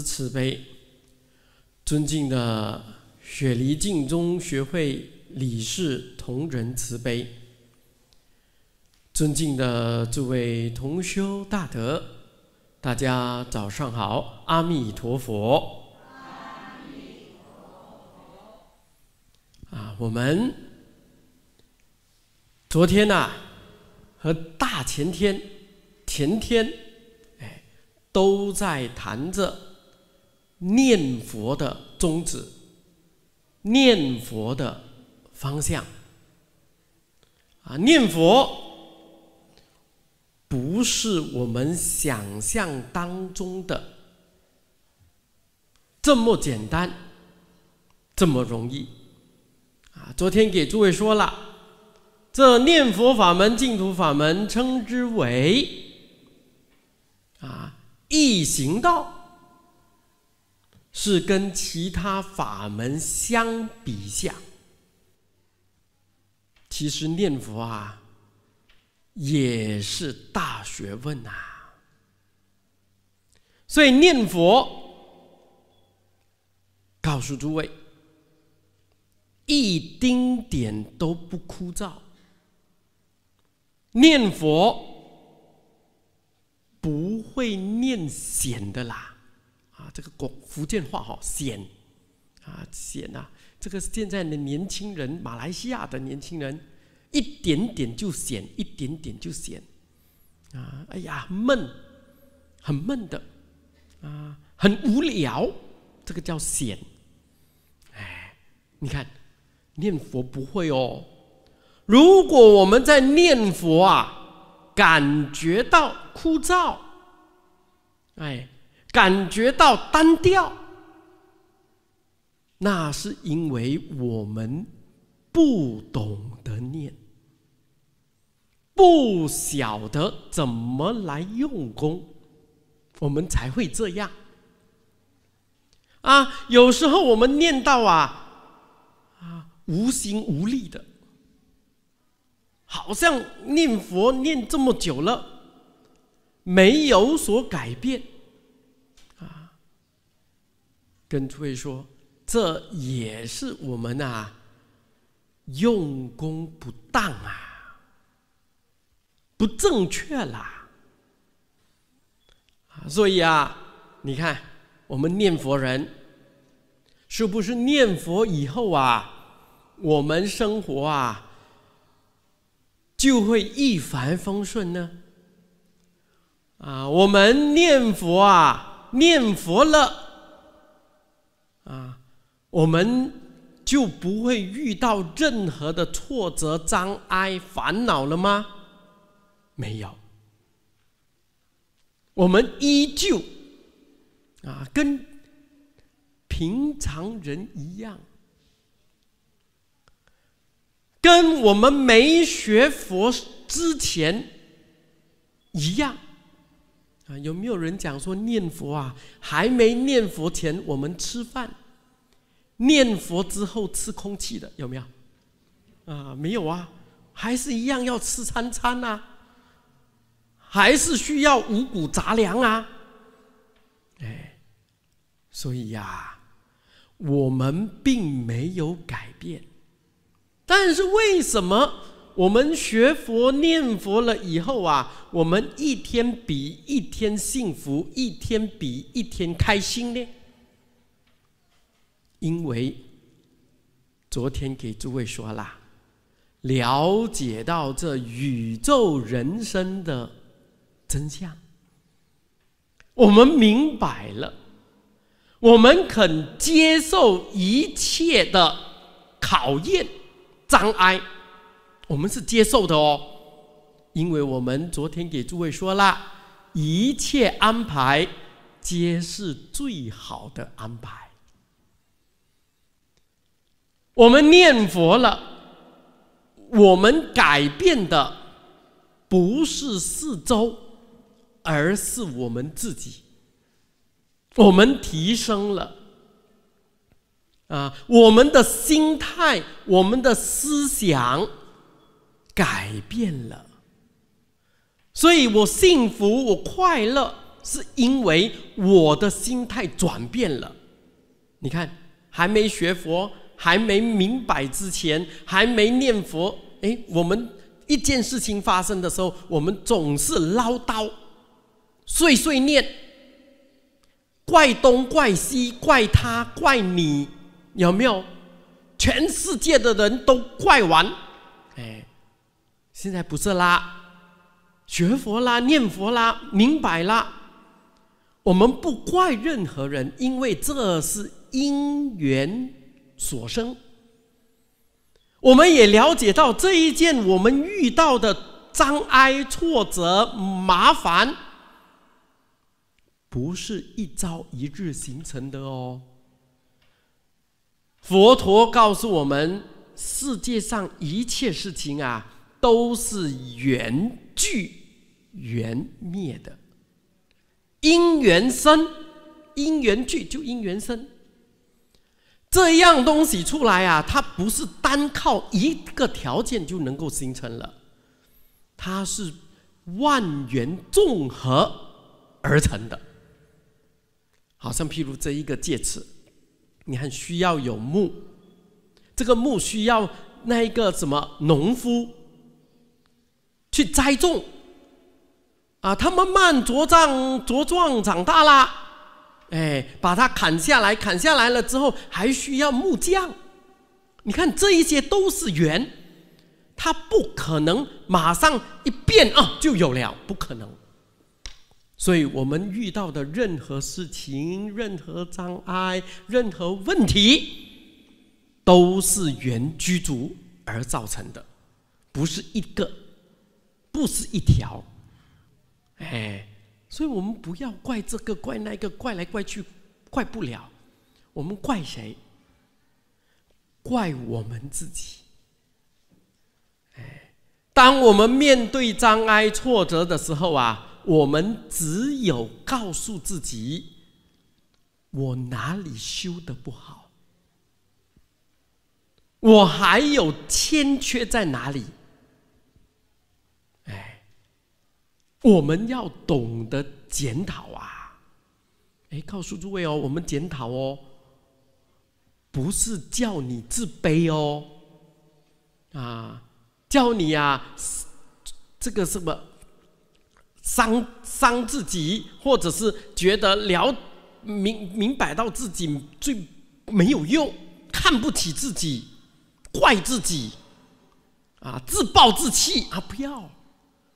慈悲，尊敬的雪梨镜宗学会理事同仁慈悲，尊敬的诸位同修大德，大家早上好，阿弥陀佛！阿弥陀佛！啊，我们昨天呐和大前天、前天哎都在谈着。念佛的宗旨，念佛的方向，啊，念佛不是我们想象当中的这么简单，这么容易，啊，昨天给诸位说了，这念佛法门、净土法门，称之为啊易行道。是跟其他法门相比下，其实念佛啊，也是大学问呐。所以念佛，告诉诸位，一丁点都不枯燥，念佛不会念显的啦。这个国福建话哈，闲啊，闲呐，这个现在的年轻人，马来西亚的年轻人，一点点就闲，一点点就闲，啊，哎呀，闷，很闷的，啊，很无聊，这个叫闲。哎，你看念佛不会哦，如果我们在念佛啊，感觉到枯燥，哎。感觉到单调，那是因为我们不懂得念，不晓得怎么来用功，我们才会这样。啊，有时候我们念到啊，啊，无心无力的，好像念佛念这么久了，没有所改变。跟诸位说，这也是我们啊，用功不当啊，不正确啦。所以啊，你看我们念佛人，是不是念佛以后啊，我们生活啊，就会一帆风顺呢？啊，我们念佛啊，念佛了。我们就不会遇到任何的挫折、障碍、烦恼了吗？没有，我们依旧啊，跟平常人一样，跟我们没学佛之前一样啊。有没有人讲说念佛啊？还没念佛前，我们吃饭。念佛之后吃空气的有没有？啊，没有啊，还是一样要吃餐餐呐，还是需要五谷杂粮啊，哎，所以呀，我们并没有改变，但是为什么我们学佛念佛了以后啊，我们一天比一天幸福，一天比一天开心呢？因为昨天给诸位说了，了解到这宇宙人生的真相，我们明白了，我们肯接受一切的考验、障碍，我们是接受的哦。因为我们昨天给诸位说啦，一切安排皆是最好的安排。我们念佛了，我们改变的不是四周，而是我们自己。我们提升了，啊，我们的心态、我们的思想改变了，所以我幸福、我快乐，是因为我的心态转变了。你看，还没学佛。还没明白之前，还没念佛，哎，我们一件事情发生的时候，我们总是唠叨、碎碎念、怪东怪西、怪他怪你，有没有？全世界的人都怪完，哎，现在不是啦，学佛啦，念佛啦，明白啦，我们不怪任何人，因为这是因缘。所生，我们也了解到这一件我们遇到的障碍、挫折、麻烦，不是一朝一日形成的哦。佛陀告诉我们，世界上一切事情啊，都是缘聚缘灭的，因缘生，因缘聚就因缘生。这样东西出来啊，它不是单靠一个条件就能够形成了，它是万缘综合而成的。好像譬如这一个戒尺，你看需要有木，这个木需要那一个什么农夫去栽种，啊，他们慢茁壮茁壮，长大啦。哎，把它砍下来，砍下来了之后，还需要木匠。你看，这一些都是圆，它不可能马上一变啊就有了，不可能。所以我们遇到的任何事情、任何障碍、任何问题，都是缘居住而造成的，不是一个，不是一条，哎。所以我们不要怪这个怪那个怪来怪去，怪不了。我们怪谁？怪我们自己。哎，当我们面对障碍挫折的时候啊，我们只有告诉自己：我哪里修的不好？我还有欠缺在哪里？我们要懂得检讨啊！哎，告诉诸位哦，我们检讨哦，不是叫你自卑哦，啊，叫你啊，这个什么伤伤自己，或者是觉得了明明摆到自己最没有用，看不起自己，怪自己，啊，自暴自弃啊，不要，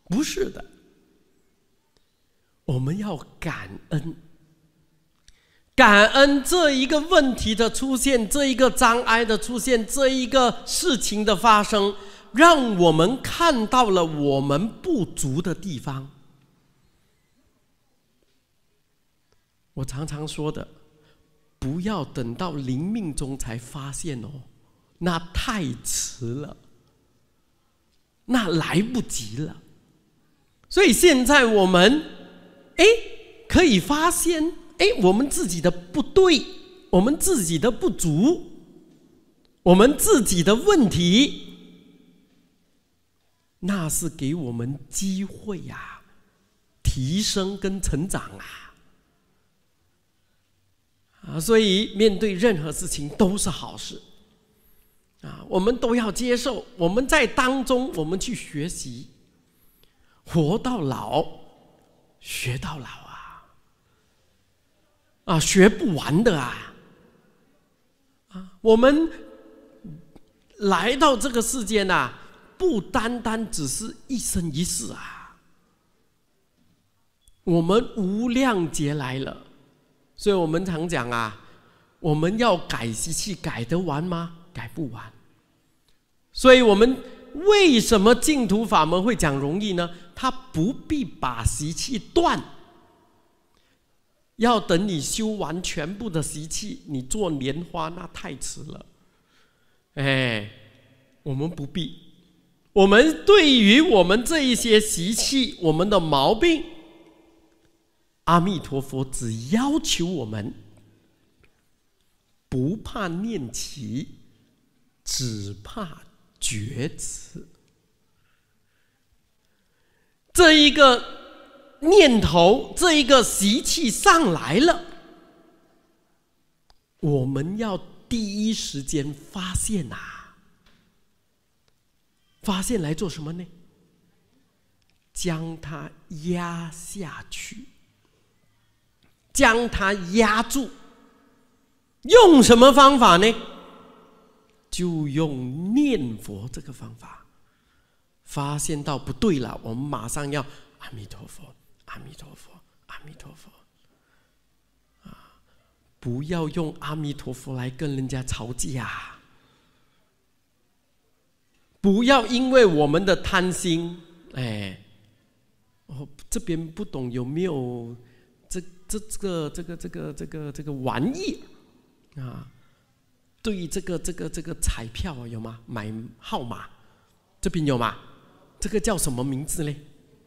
不是的。我们要感恩，感恩这一个问题的出现，这一个障碍的出现，这一个事情的发生，让我们看到了我们不足的地方。我常常说的，不要等到临命中才发现哦，那太迟了，那来不及了。所以现在我们。哎，可以发现，哎，我们自己的不对，我们自己的不足，我们自己的问题，那是给我们机会呀，提升跟成长啊！啊，所以面对任何事情都是好事，啊，我们都要接受，我们在当中，我们去学习，活到老。学到老啊，啊，学不完的啊，啊，我们来到这个世间呐，不单单只是一生一世啊，我们无量劫来了，所以我们常讲啊，我们要改习气，改得完吗？改不完。所以我们为什么净土法门会讲容易呢？他不必把习气断，要等你修完全部的习气，你做莲花那太迟了。哎，我们不必。我们对于我们这一些习气，我们的毛病，阿弥陀佛只要求我们，不怕念起，只怕觉迟。这一个念头，这一个习气上来了，我们要第一时间发现啊！发现来做什么呢？将它压下去，将它压住。用什么方法呢？就用念佛这个方法。发现到不对了，我们马上要阿弥陀佛，阿弥陀佛，阿弥陀佛，啊！不要用阿弥陀佛来跟人家吵架，不要因为我们的贪心，哎，哦，这边不懂有没有这这这个这个这个这个这个玩意啊？对于这个这个这个彩票有吗？买号码，这边有吗？这个叫什么名字呢？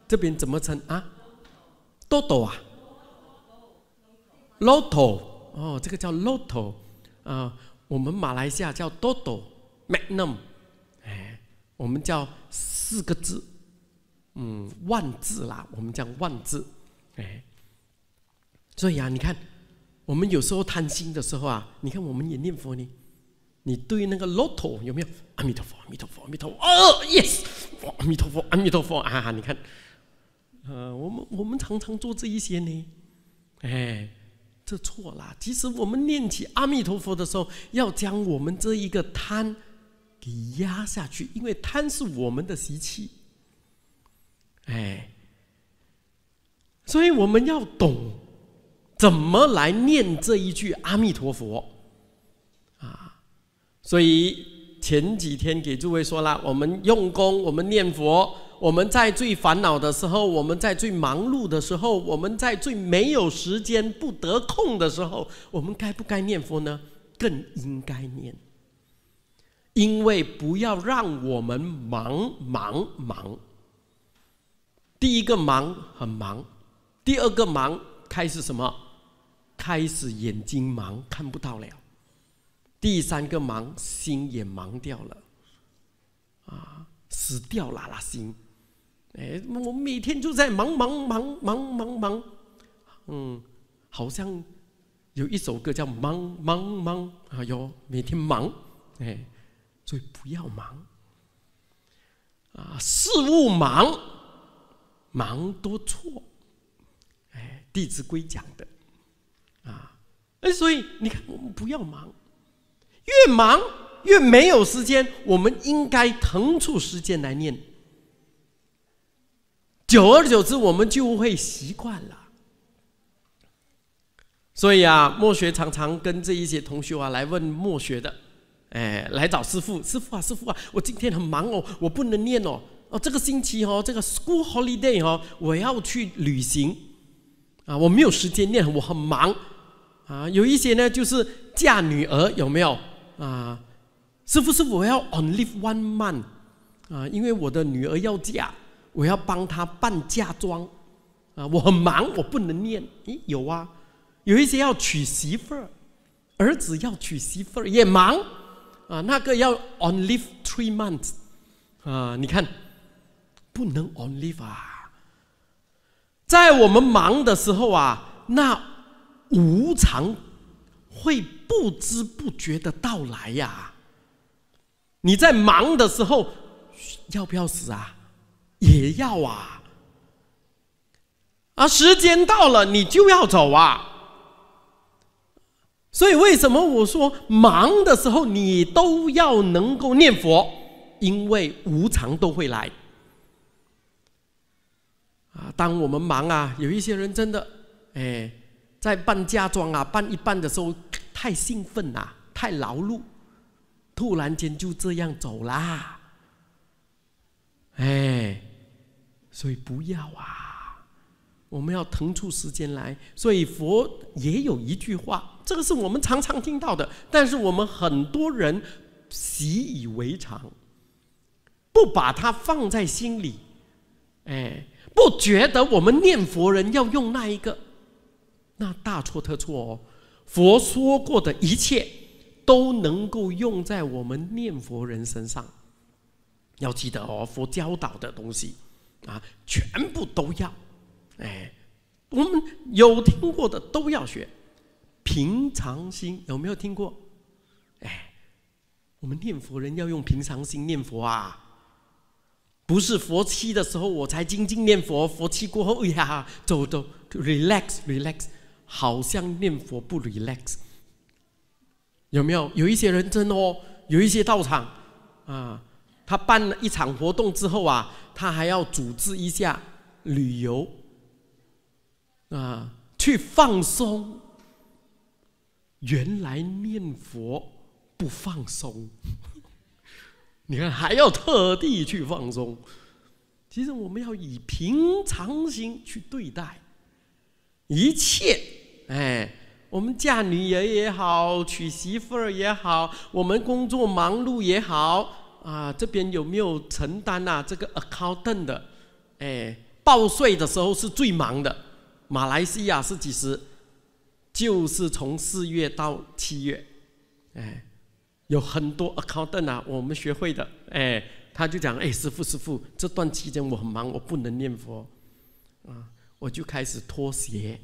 这边怎么称啊？豆豆啊，lotto 哦，这个叫 lotto 啊，我们马来西亚叫豆豆，magnum，哎，我们叫四个字，嗯，万字啦，我们叫万字，哎，所以啊，你看我们有时候贪心的时候啊，你看我们也念佛呢，你对那个 lotto 有没有？阿弥陀佛，阿弥陀佛，阿弥陀，哦，yes。阿弥陀佛，阿弥陀佛啊！你看，呃，我们我们常常做这一些呢，哎，这错啦。其实我们念起阿弥陀佛的时候，要将我们这一个贪给压下去，因为贪是我们的习气。哎，所以我们要懂怎么来念这一句阿弥陀佛啊，所以。前几天给诸位说了，我们用功，我们念佛，我们在最烦恼的时候，我们在最忙碌的时候，我们在最没有时间不得空的时候，我们该不该念佛呢？更应该念，因为不要让我们忙忙忙。第一个忙很忙，第二个忙开始什么？开始眼睛忙，看不到了。第三个忙，心也忙掉了，啊，死掉啦啦心，哎，我每天就在忙忙忙忙忙忙，嗯，好像有一首歌叫《忙忙忙》，哎呦，每天忙，哎，所以不要忙，啊，事务忙，忙多错，哎，《弟子规》讲的，啊，哎，所以你看，我们不要忙。越忙越没有时间，我们应该腾出时间来念。久而久之，我们就会习惯了。所以啊，墨学常常跟这一些同学啊来问墨学的，哎，来找师傅，师傅啊，师傅啊，我今天很忙哦，我不能念哦，哦，这个星期哦，这个 school holiday 哦，我要去旅行，啊，我没有时间念，我很忙，啊，有一些呢就是嫁女儿，有没有？啊，是不是我要 on leave one month 啊？因为我的女儿要嫁，我要帮她办嫁妆，啊，我很忙，我不能念。咦，有啊，有一些要娶媳妇儿，儿子要娶媳妇儿也忙，啊，那个要 on leave three months，啊，你看，不能 on leave 啊。在我们忙的时候啊，那无常会。不知不觉的到来呀！你在忙的时候要不要死啊？也要啊！啊，时间到了你就要走啊！所以为什么我说忙的时候你都要能够念佛？因为无常都会来啊！当我们忙啊，有一些人真的哎，在办嫁妆啊，办一办的时候。太兴奋啦，太劳碌，突然间就这样走啦，哎，所以不要啊！我们要腾出时间来。所以佛也有一句话，这个是我们常常听到的，但是我们很多人习以为常，不把它放在心里，哎，不觉得我们念佛人要用那一个，那大错特错哦。佛说过的一切，都能够用在我们念佛人身上。要记得哦，佛教导的东西，啊，全部都要。哎，我们有听过的都要学。平常心有没有听过？哎，我们念佛人要用平常心念佛啊，不是佛七的时候我才精进念佛，佛七过后，哎呀，走走，relax，relax。好像念佛不 relax，有没有？有一些人真哦，有一些道场啊，他办了一场活动之后啊，他还要组织一下旅游啊，去放松。原来念佛不放松，你看还要特地去放松。其实我们要以平常心去对待一切。哎，我们嫁女儿也好，娶媳妇儿也好，我们工作忙碌也好，啊，这边有没有承担呐？这个 accountant 的，哎，报税的时候是最忙的。马来西亚是几时？就是从四月到七月，哎，有很多 accountant 啊，我们学会的，哎，他就讲，哎，师傅师傅，这段期间我很忙，我不能念佛，啊，我就开始脱鞋。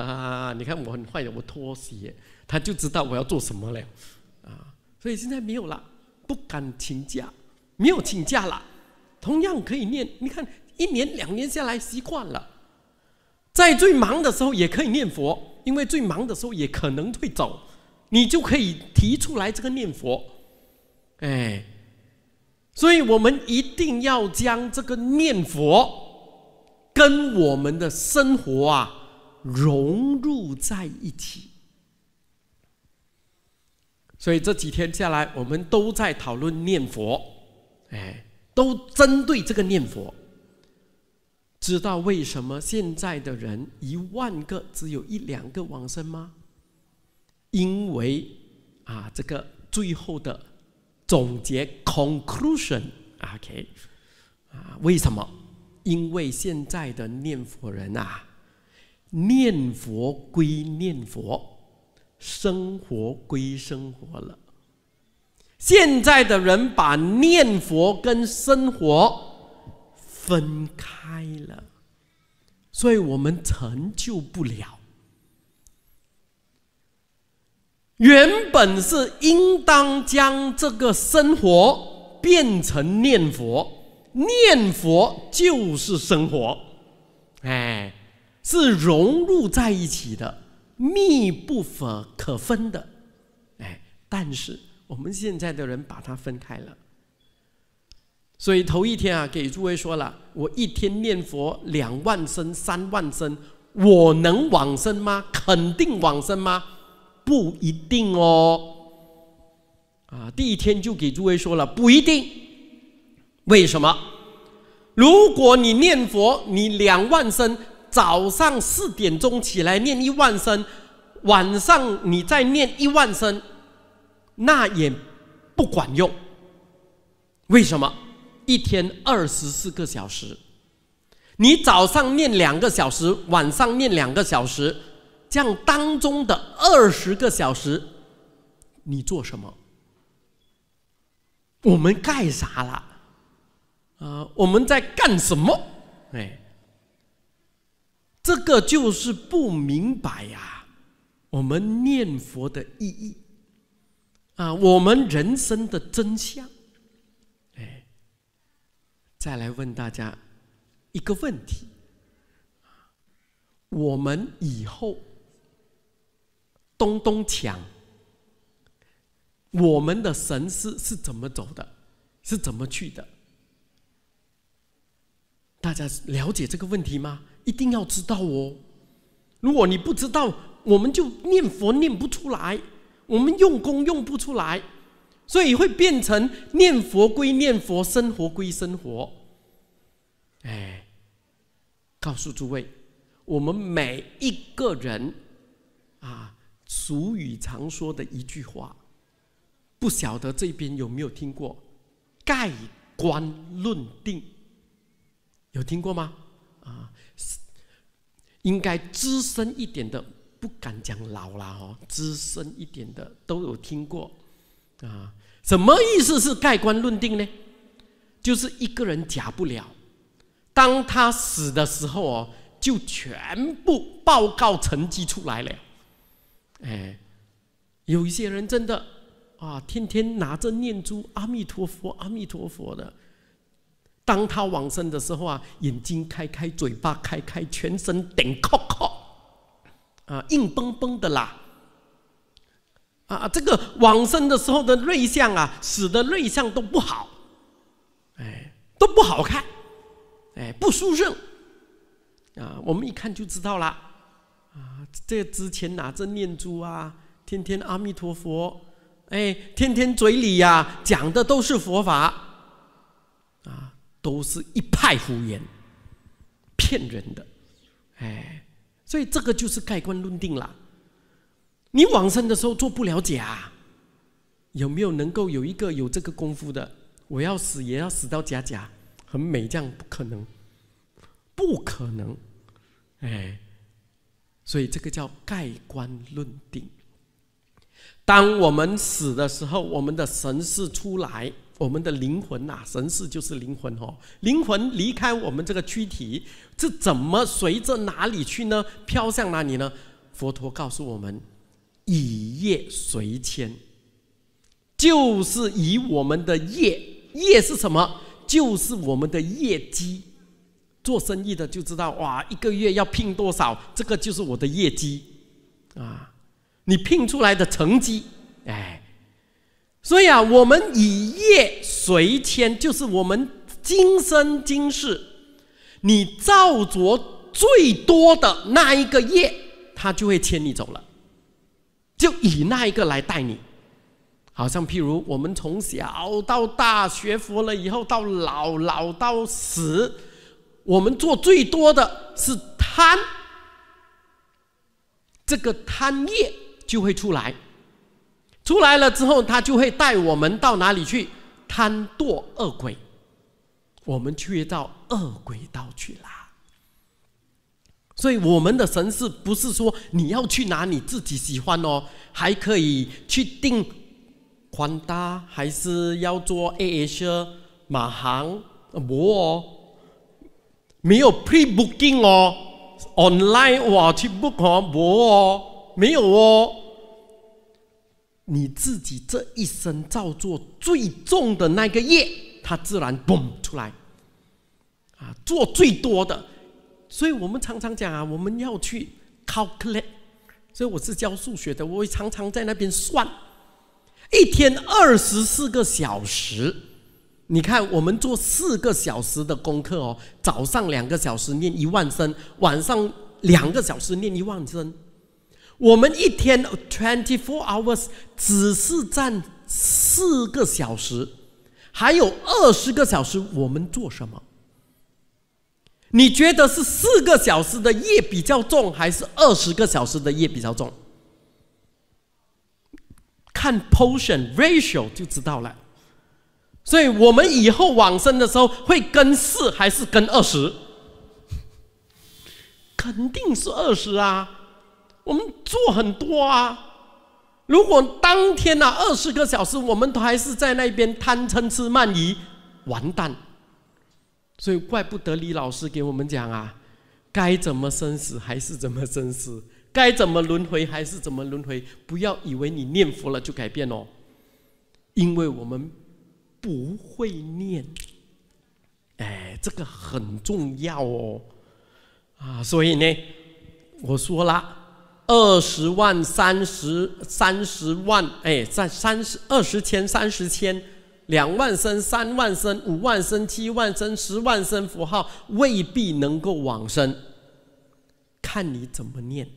啊，你看我很坏，我脱鞋，他就知道我要做什么了，啊，所以现在没有了，不敢请假，没有请假了，同样可以念，你看一年两年下来习惯了，在最忙的时候也可以念佛，因为最忙的时候也可能会走，你就可以提出来这个念佛，哎，所以我们一定要将这个念佛跟我们的生活啊。融入在一起，所以这几天下来，我们都在讨论念佛，哎，都针对这个念佛。知道为什么现在的人一万个只有一两个往生吗？因为啊，这个最后的总结 conclusion 啊，OK 啊，为什么？因为现在的念佛人啊。念佛归念佛，生活归生活了。现在的人把念佛跟生活分开了，所以我们成就不了。原本是应当将这个生活变成念佛，念佛就是生活，哎。是融入在一起的，密不分可分的，哎，但是我们现在的人把它分开了，所以头一天啊，给诸位说了，我一天念佛两万声、三万声，我能往生吗？肯定往生吗？不一定哦，啊，第一天就给诸位说了，不一定，为什么？如果你念佛，你两万声。早上四点钟起来念一万声，晚上你再念一万声，那也不管用。为什么？一天二十四个小时，你早上念两个小时，晚上念两个小时，这样当中的二十个小时，你做什么？我们干啥了？啊，我们在干什么？哎。这个就是不明白呀！我们念佛的意义啊，我们人生的真相。哎，再来问大家一个问题：我们以后东东锵，我们的神思是怎么走的？是怎么去的？大家了解这个问题吗？一定要知道哦！如果你不知道，我们就念佛念不出来，我们用功用不出来，所以会变成念佛归念佛，生活归生活。哎，告诉诸位，我们每一个人啊，俗语常说的一句话，不晓得这边有没有听过“盖棺论定”，有听过吗？啊？应该资深一点的，不敢讲老了哦，资深一点的都有听过，啊，什么意思是盖棺论定呢？就是一个人假不了，当他死的时候哦，就全部报告成绩出来了。哎，有一些人真的啊，天天拿着念珠，阿弥陀佛，阿弥陀佛的。当他往生的时候啊，眼睛开开，嘴巴开开，全身顶扣扣，啊，硬绷绷的啦，啊，这个往生的时候的瑞相啊，死的瑞相都不好，哎，都不好看，哎，不殊胜，啊，我们一看就知道了，啊，这之前拿着念珠啊，天天阿弥陀佛，哎，天天嘴里呀讲的都是佛法，啊。都是一派胡言，骗人的，哎，所以这个就是盖棺论定了。你往生的时候做不了假，有没有能够有一个有这个功夫的？我要死也要死到假假，很美这样不可能，不可能，哎，所以这个叫盖棺论定。当我们死的时候，我们的神是出来。我们的灵魂呐，神是就是灵魂哦。灵魂离开我们这个躯体，这怎么随着哪里去呢？飘向哪里呢？佛陀告诉我们：以业随迁，就是以我们的业。业是什么？就是我们的业绩。做生意的就知道，哇，一个月要拼多少，这个就是我的业绩啊。你拼出来的成绩，哎。所以啊，我们以业随迁，就是我们今生今世，你造作最多的那一个业，他就会牵你走了，就以那一个来带你。好像譬如我们从小到大学佛了以后，到老老到死，我们做最多的是贪，这个贪业就会出来。出来了之后，他就会带我们到哪里去？贪堕恶鬼，我们去到恶鬼道去啦。所以我们的神事不是说你要去拿你自己喜欢哦，还可以去订宽带，还是要做 A A 车、马航？不哦，没有 pre booking 哦，online 我去 book 哦，不哦，没有哦。你自己这一生造作最重的那个业，它自然蹦出来。啊，做最多的，所以我们常常讲啊，我们要去 calculate。所以我是教数学的，我会常常在那边算，一天二十四个小时，你看我们做四个小时的功课哦，早上两个小时念一万声，晚上两个小时念一万声。我们一天 twenty four hours 只是占四个小时，还有二十个小时我们做什么？你觉得是四个小时的业比较重，还是二十个小时的业比较重？看 portion ratio 就知道了。所以我们以后往生的时候会跟四还是跟二十？肯定是二十啊。我们做很多啊！如果当天啊，二十个小时，我们都还是在那边贪嗔痴慢疑，完蛋。所以怪不得李老师给我们讲啊，该怎么生死还是怎么生死，该怎么轮回还是怎么轮回，不要以为你念佛了就改变哦，因为我们不会念。哎，这个很重要哦，啊，所以呢，我说了。二十万、三十、三十万，哎，在三十、二十千、三十千、两万声、三万声、五万声、七万声、十万声，符号未必能够往生，看你怎么念，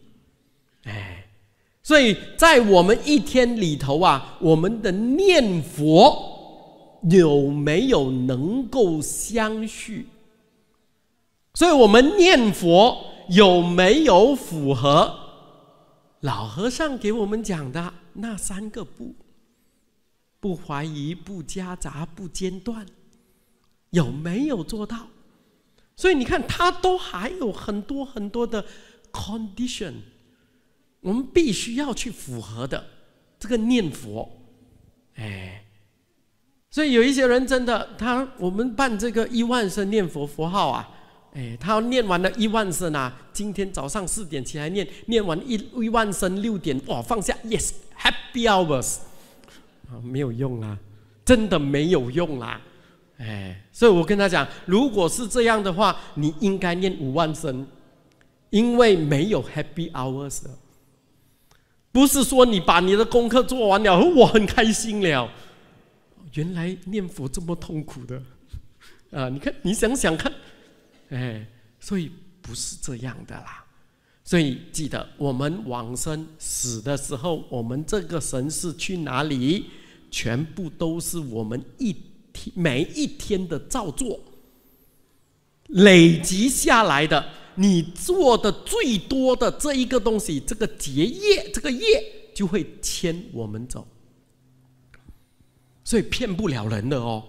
哎，所以在我们一天里头啊，我们的念佛有没有能够相续？所以我们念佛有没有符合？老和尚给我们讲的那三个不：不怀疑、不夹杂、不间断，有没有做到？所以你看，他都还有很多很多的 condition，我们必须要去符合的。这个念佛，哎，所以有一些人真的，他我们办这个一万声念佛符号啊。哎，他念完了一万声啊！今天早上四点起来念，念完一一万声，六点哇放下，yes，happy hours，啊，没有用啦，真的没有用啦，哎，所以我跟他讲，如果是这样的话，你应该念五万声，因为没有 happy hours，不是说你把你的功课做完了，我很开心了，原来念佛这么痛苦的，啊，你看，你想想看。哎，所以不是这样的啦。所以记得，我们往生死的时候，我们这个神是去哪里？全部都是我们一天每一天的造作累积下来的。你做的最多的这一个东西，这个结业，这个业就会牵我们走，所以骗不了人的哦。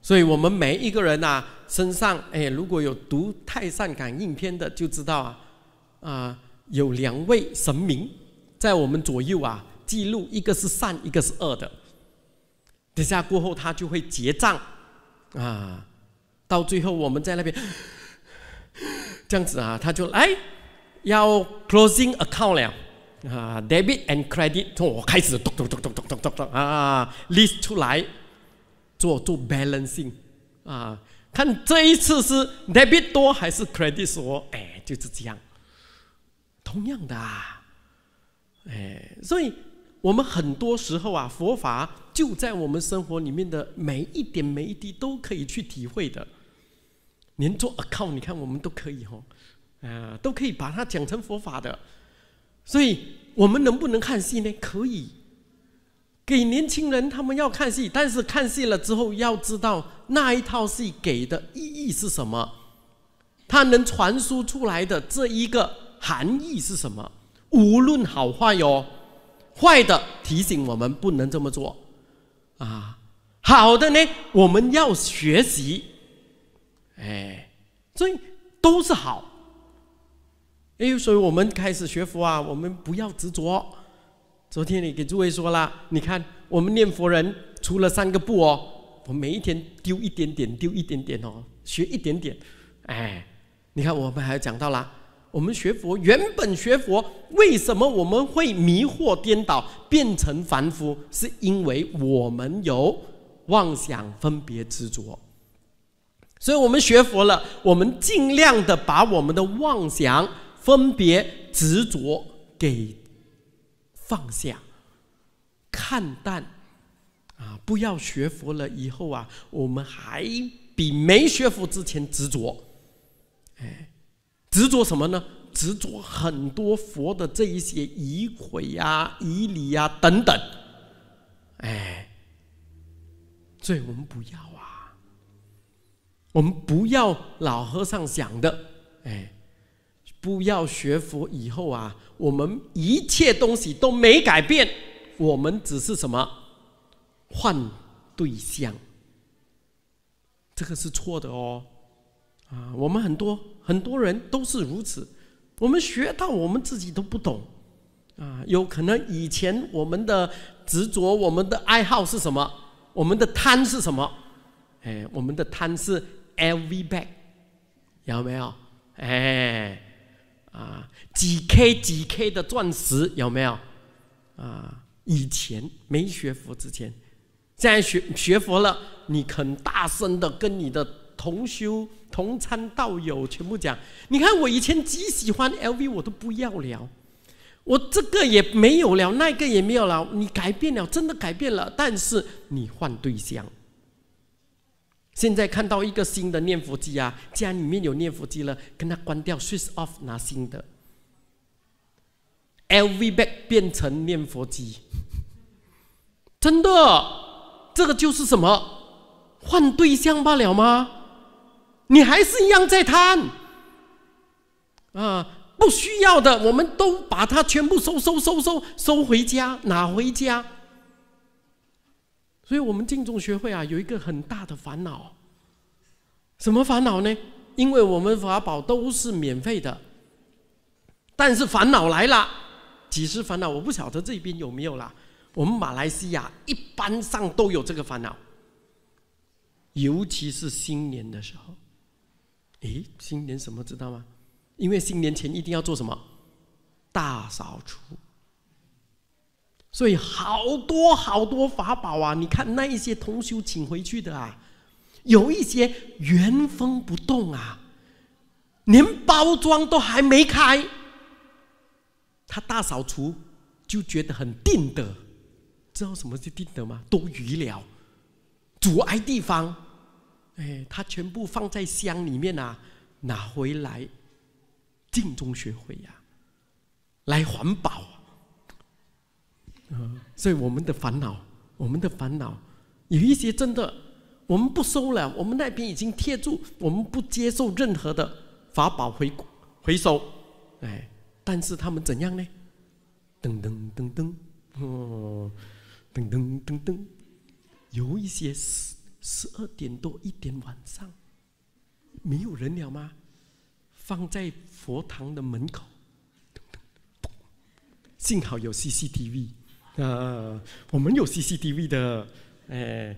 所以我们每一个人呐，身上哎，如果有读《太上感应篇》的，就知道啊，啊，有两位神明在我们左右啊，记录一个是善，一个是恶的。等下过后他就会结账啊，到最后我们在那边 这样子啊，他就哎要 closing account 了啊，debit and credit，从、哦，开始咚咚咚咚咚咚咚啊，list 出来。做做 balancing，啊，看这一次是 debit 多还是 credit 多，哎，就是这样。同样的，啊，哎，所以我们很多时候啊，佛法就在我们生活里面的每一点每一滴都可以去体会的。连做 account，你看我们都可以吼，啊，都可以把它讲成佛法的。所以我们能不能看戏呢？可以。给年轻人，他们要看戏，但是看戏了之后，要知道那一套戏给的意义是什么，它能传输出来的这一个含义是什么？无论好坏哟，坏的提醒我们不能这么做，啊，好的呢，我们要学习，哎，所以都是好。哎，所以我们开始学佛啊，我们不要执着。昨天你给诸位说了，你看我们念佛人除了三个不哦，我每一天丢一点点，丢一点点哦，学一点点，哎，你看我们还讲到了，我们学佛原本学佛，为什么我们会迷惑颠倒变成凡夫？是因为我们有妄想分别执着，所以我们学佛了，我们尽量的把我们的妄想分别执着给。放下，看淡，啊，不要学佛了以后啊，我们还比没学佛之前执着，哎，执着什么呢？执着很多佛的这一些仪轨呀、仪礼呀等等，哎，所以我们不要啊，我们不要老和尚讲的，哎。不要学佛以后啊，我们一切东西都没改变，我们只是什么换对象，这个是错的哦，啊，我们很多很多人都是如此，我们学到我们自己都不懂，啊，有可能以前我们的执着、我们的爱好是什么，我们的贪是什么？哎，我们的贪是 LV bag，有没有？哎。啊，几 K 几 K 的钻石有没有？啊，以前没学佛之前，现在学学佛了，你肯大声的跟你的同修、同参道友全部讲，你看我以前极喜欢 LV，我都不要了，我这个也没有了，那个也没有了，你改变了，真的改变了，但是你换对象。现在看到一个新的念佛机啊，家里面有念佛机了，跟他关掉，switch off，拿新的，lv back 变成念佛机，真的，这个就是什么？换对象罢了吗？你还是一样在贪啊？不需要的，我们都把它全部收收收收收回家，拿回家。所以，我们敬重学会啊，有一个很大的烦恼。什么烦恼呢？因为我们法宝都是免费的，但是烦恼来了，几时烦恼？我不晓得这边有没有啦。我们马来西亚一般上都有这个烦恼，尤其是新年的时候。诶，新年什么知道吗？因为新年前一定要做什么？大扫除。所以好多好多法宝啊！你看那一些同修请回去的啊，有一些原封不动啊，连包装都还没开。他大扫除就觉得很定的，知道什么是定的吗？多余了，阻碍地方。哎，他全部放在箱里面啊，拿回来尽中学会呀，来环保。嗯，所以我们的烦恼，我们的烦恼，有一些真的，我们不收了，我们那边已经贴住，我们不接受任何的法宝回回收，哎，但是他们怎样呢？噔噔噔噔，哦，噔噔噔噔，有一些十十二点多一点晚上，没有人了吗？放在佛堂的门口，幸好有 CCTV。呃，我们有 CCTV 的，哎，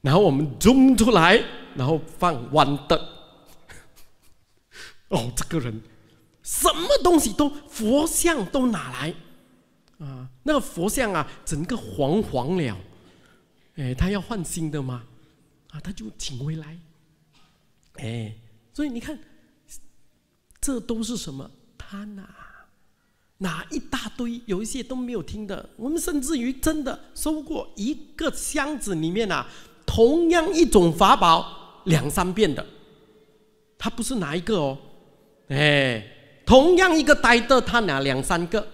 然后我们 zoom 出来，然后放 one 的。哦，这个人，什么东西都佛像都拿来，啊，那个佛像啊，整个黄黄了，哎，他要换新的嘛，啊，他就请回来，哎，所以你看，这都是什么贪啊！哪一大堆，有一些都没有听的。我们甚至于真的收过一个箱子里面啊，同样一种法宝两三遍的，他不是拿一个哦，哎，同样一个呆的他拿两三个，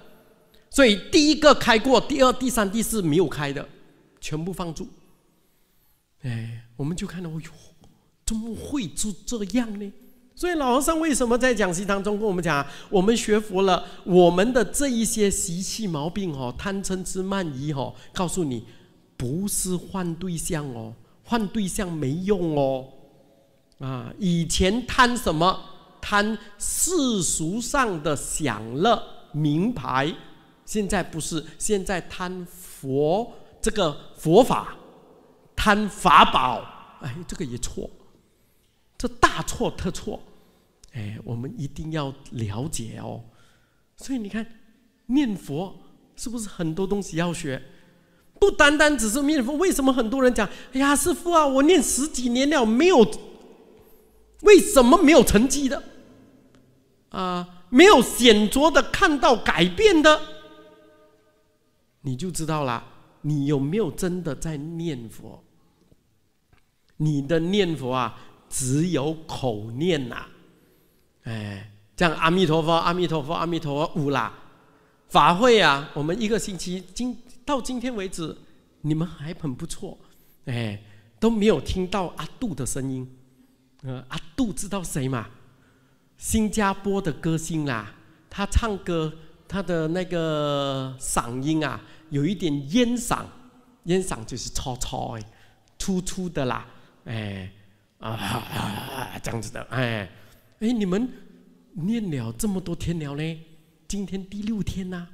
所以第一个开过，第二、第三、第四没有开的，全部放住。哎，我们就看到，哎呦，怎么会是这样呢？所以老和尚为什么在讲席当中跟我们讲？我们学佛了，我们的这一些习气毛病哦，贪嗔痴慢疑哦，告诉你，不是换对象哦，换对象没用哦。啊，以前贪什么？贪世俗上的享乐、名牌，现在不是，现在贪佛这个佛法，贪法宝。哎，这个也错，这大错特错。哎，我们一定要了解哦。所以你看，念佛是不是很多东西要学？不单单只是念佛。为什么很多人讲：“哎呀，师傅啊，我念十几年了，没有为什么没有成绩的啊，没有显著的看到改变的？”你就知道了，你有没有真的在念佛？你的念佛啊，只有口念呐。哎，样阿弥陀佛，阿弥陀佛，阿弥陀佛，五啦，法会啊！我们一个星期，今到今天为止，你们还很不错，哎，都没有听到阿杜的声音，呃，阿杜知道谁吗？新加坡的歌星啦，他唱歌，他的那个嗓音啊，有一点烟嗓，烟嗓就是粗粗的，粗粗的啦，哎，啊，这样子的，哎。哎，你们念了这么多天了呢，今天第六天呐，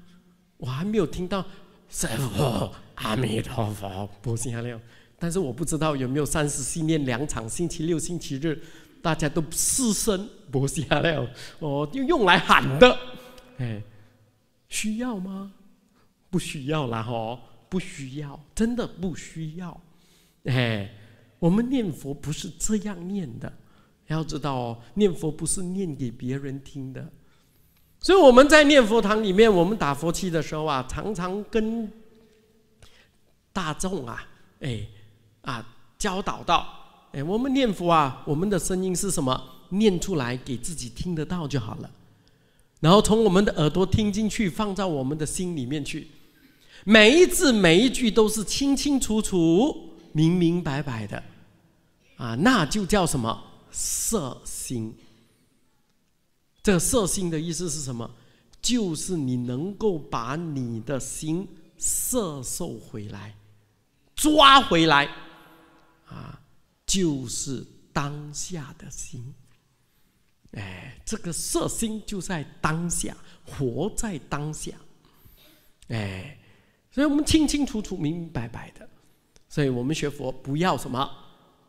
我还没有听到“师傅阿弥陀佛”不下了。但是我不知道有没有三十天念两场，星期六、星期日大家都失声不下了哦，就用来喊的，哎，需要吗？不需要啦，吼，不需要，真的不需要。哎，我们念佛不是这样念的。要知道哦，念佛不是念给别人听的，所以我们在念佛堂里面，我们打佛七的时候啊，常常跟大众啊，哎，啊教导到，哎，我们念佛啊，我们的声音是什么？念出来给自己听得到就好了，然后从我们的耳朵听进去，放到我们的心里面去，每一字每一句都是清清楚楚、明明白白的，啊，那就叫什么？色心，这个色心的意思是什么？就是你能够把你的心色受回来，抓回来，啊，就是当下的心。哎，这个色心就在当下，活在当下。哎，所以我们清清楚楚、明明白白的。所以我们学佛不要什么，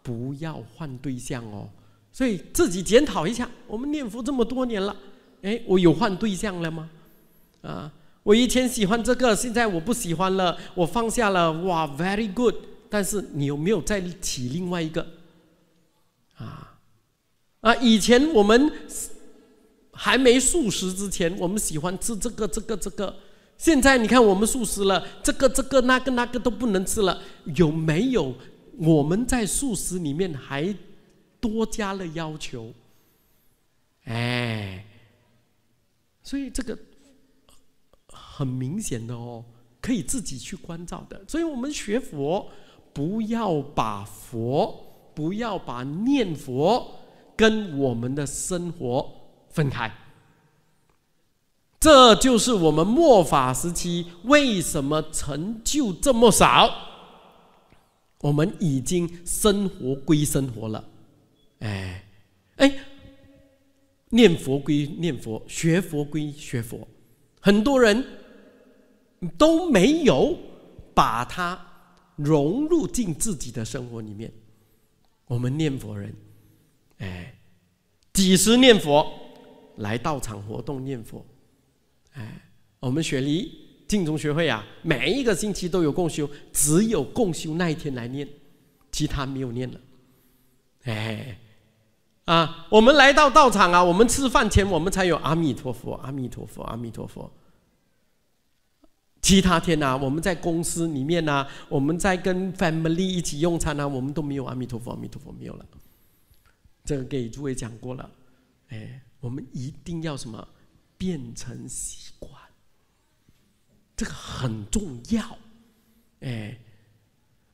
不要换对象哦。所以自己检讨一下，我们念佛这么多年了，哎，我有换对象了吗？啊，我以前喜欢这个，现在我不喜欢了，我放下了，哇，very good。但是你有没有再起另外一个？啊，啊，以前我们还没素食之前，我们喜欢吃这个、这个、这个，现在你看我们素食了，这个、这个、那个、那个都不能吃了，有没有我们在素食里面还？多加了要求，哎，所以这个很明显的哦，可以自己去关照的。所以我们学佛，不要把佛，不要把念佛跟我们的生活分开。这就是我们末法时期为什么成就这么少。我们已经生活归生活了。哎，哎，念佛归念佛，学佛归学佛，很多人都没有把它融入进自己的生活里面。我们念佛人，哎，几时念佛来道场活动念佛？哎，我们雪梨净宗学会啊，每一个星期都有共修，只有共修那一天来念，其他没有念了，哎。啊，我们来到道场啊，我们吃饭前我们才有阿弥陀佛，阿弥陀佛，阿弥陀佛。其他天呐，我们在公司里面呐，我们在跟 family 一起用餐啊，我们都没有阿弥陀佛，阿弥陀佛没有了。这个给诸位讲过了，哎，我们一定要什么，变成习惯，这个很重要，哎。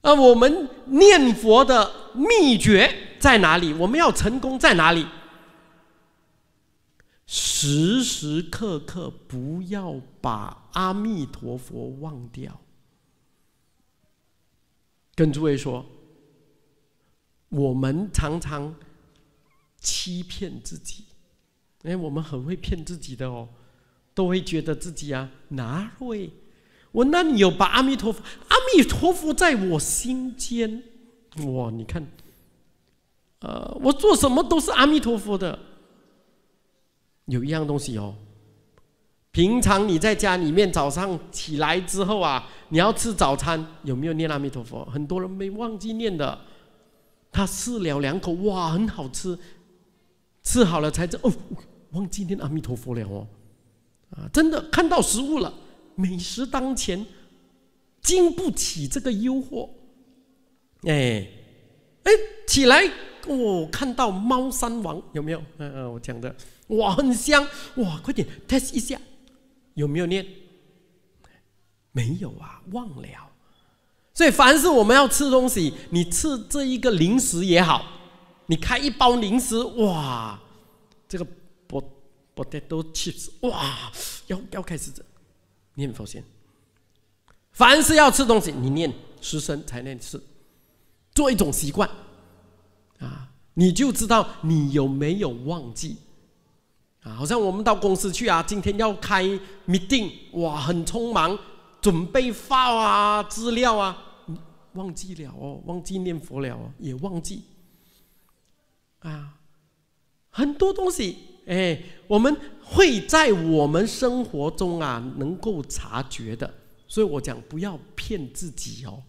那我们念佛的秘诀在哪里？我们要成功在哪里？时时刻刻不要把阿弥陀佛忘掉。跟诸位说，我们常常欺骗自己，哎，我们很会骗自己的哦，都会觉得自己啊，哪位？我那里有把阿弥陀佛，阿弥陀佛在我心间，哇！你看，呃，我做什么都是阿弥陀佛的。有一样东西哦，平常你在家里面早上起来之后啊，你要吃早餐，有没有念阿弥陀佛？很多人没忘记念的，他吃了两口，哇，很好吃，吃好了才知哦，忘记念阿弥陀佛了哦，啊，真的看到食物了。美食当前，经不起这个诱惑，哎哎，起来！我看到猫山王有没有？嗯嗯，我讲的哇，很香哇！快点 test 一下，有没有念？没有啊，忘了。所以凡是我们要吃东西，你吃这一个零食也好，你开一包零食哇，这个 potato c h i 气死哇！要要开始这。念佛先。凡是要吃东西，你念十声才念吃，做一种习惯啊，你就知道你有没有忘记啊。好像我们到公司去啊，今天要开 meeting 哇，很匆忙，准备发啊资料啊，忘记了哦，忘记念佛了哦，也忘记啊，很多东西。哎，我们会在我们生活中啊，能够察觉的，所以我讲不要骗自己哦。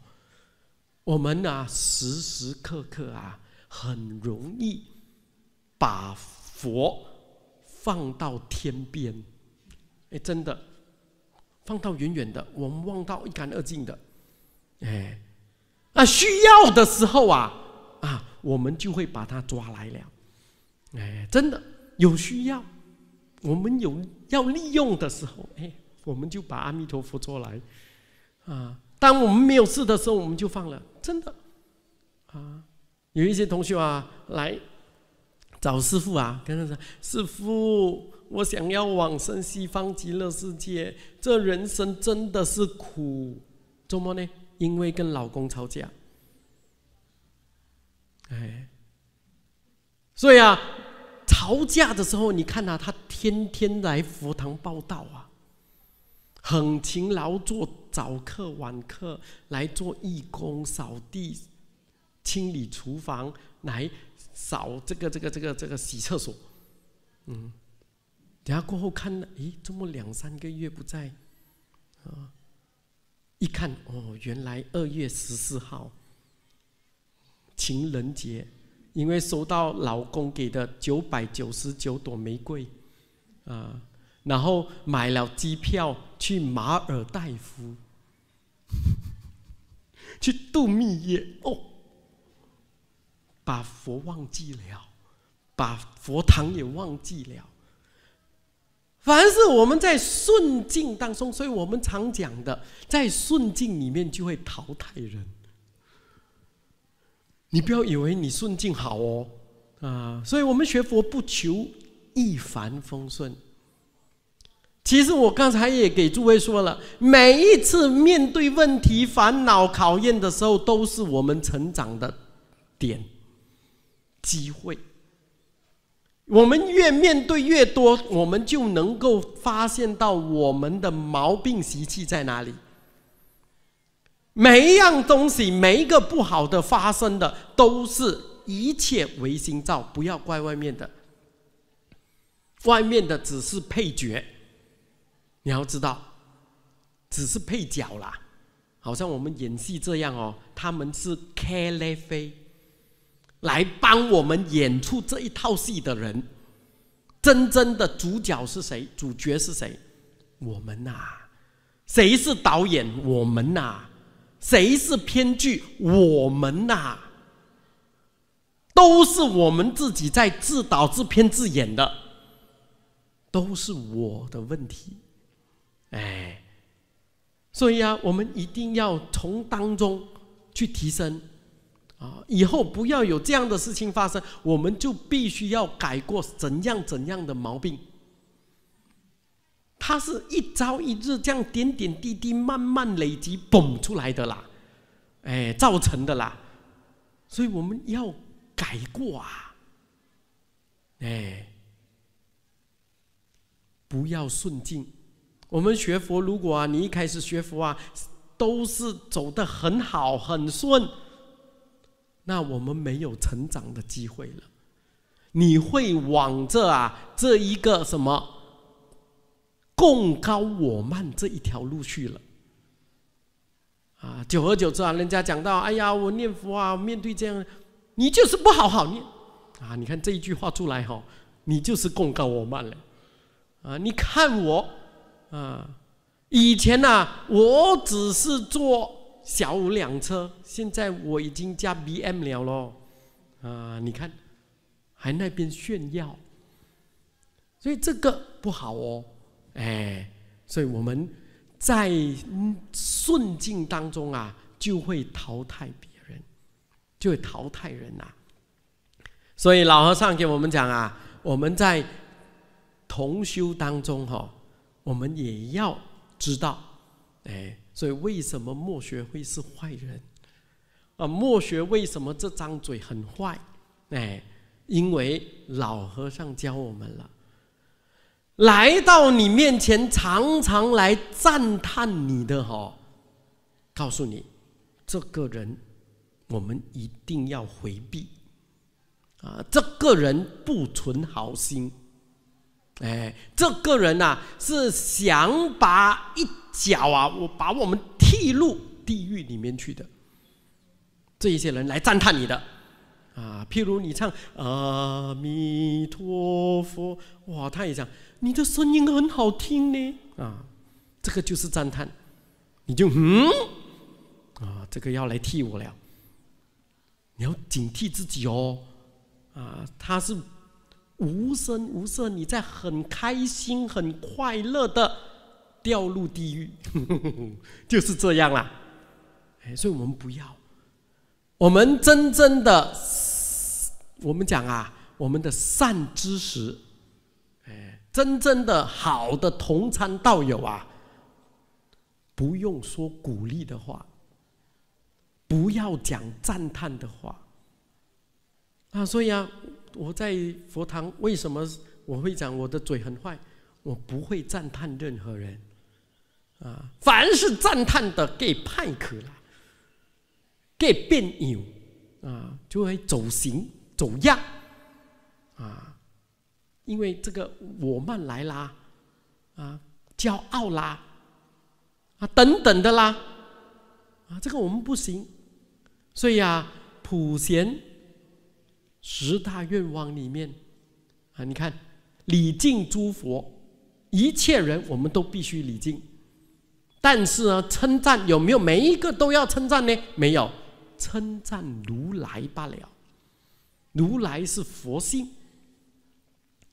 我们呢，时时刻刻啊，很容易把佛放到天边，哎，真的放到远远的，我们望到一干二净的，哎，那需要的时候啊，啊，我们就会把它抓来了，哎，真的。有需要，我们有要利用的时候，哎，我们就把阿弥陀佛做来，啊，当我们没有事的时候，我们就放了，真的，啊，有一些同学啊，来找师傅啊，跟他说：“师傅，我想要往生西方极乐世界，这人生真的是苦，怎么呢？因为跟老公吵架。”哎，所以啊。吵架的时候，你看呐，他天天来佛堂报道啊，很勤劳，做早课、晚课，来做义工，扫地、清理厨房，来扫这个、这个、这个、这个洗厕所。嗯，等下过后看了，咦，这么两三个月不在啊？一看哦，原来二月十四号情人节。因为收到老公给的九百九十九朵玫瑰，啊，然后买了机票去马尔代夫，去度蜜月哦，把佛忘记了，把佛堂也忘记了。凡是我们在顺境当中，所以我们常讲的，在顺境里面就会淘汰人。你不要以为你顺境好哦，啊！所以，我们学佛不求一帆风顺。其实我刚才也给诸位说了，每一次面对问题、烦恼、考验的时候，都是我们成长的点、机会。我们越面对越多，我们就能够发现到我们的毛病习气在哪里。每一样东西，每一个不好的发生的，都是一切唯心造。不要怪外面的，外面的只是配角。你要知道，只是配角啦，好像我们演戏这样哦。他们是开 e 飞来帮我们演出这一套戏的人。真正的主角是谁？主角是谁？我们呐，谁是导演？我们呐。谁是编剧？我们呐，都是我们自己在自导自编自演的，都是我的问题，哎，所以啊，我们一定要从当中去提升，啊，以后不要有这样的事情发生，我们就必须要改过怎样怎样的毛病。它是一朝一日这样点点滴滴慢慢累积蹦出来的啦，哎，造成的啦，所以我们要改过啊，哎，不要顺境。我们学佛，如果啊你一开始学佛啊，都是走的很好很顺，那我们没有成长的机会了，你会往着啊这一个什么？共高我慢这一条路去了，啊，久而久之啊，人家讲到，哎呀，我念佛啊，面对这样，你就是不好好念，啊，你看这一句话出来哈，你就是共高我慢了，啊，你看我，啊，以前呐，我只是坐小五两车，现在我已经加 B M 了喽，啊，你看，还那边炫耀，所以这个不好哦。哎，所以我们在顺境当中啊，就会淘汰别人，就会淘汰人呐。所以老和尚给我们讲啊，我们在同修当中哈，我们也要知道，哎，所以为什么墨学会是坏人？啊，墨学为什么这张嘴很坏？哎，因为老和尚教我们了。来到你面前，常常来赞叹你的哈，告诉你，这个人，我们一定要回避，啊，这个人不存好心，哎，这个人呐，是想把一脚啊，我把我们踢入地狱里面去的，这一些人来赞叹你的。啊，譬如你唱阿弥陀佛，哇，他也唱，你的声音很好听呢。啊，这个就是赞叹，你就嗯，啊，这个要来替我了，你要警惕自己哦。啊，他是无声无色，你在很开心很快乐的掉入地狱，就是这样啦。哎，所以我们不要，我们真正的。我们讲啊，我们的善知识，哎，真正的好的同参道友啊，不用说鼓励的话，不要讲赞叹的话，啊，所以啊，我在佛堂为什么我会讲我的嘴很坏？我不会赞叹任何人，啊，凡是赞叹的给派可了，给变扭，啊，就会走形。走样？啊，因为这个我慢来啦，啊，骄傲啦，啊，等等的啦，啊，这个我们不行。所以啊，普贤十大愿望里面，啊，你看礼敬诸佛，一切人我们都必须礼敬。但是呢，称赞有没有每一个都要称赞呢？没有，称赞如来罢了。如来是佛性，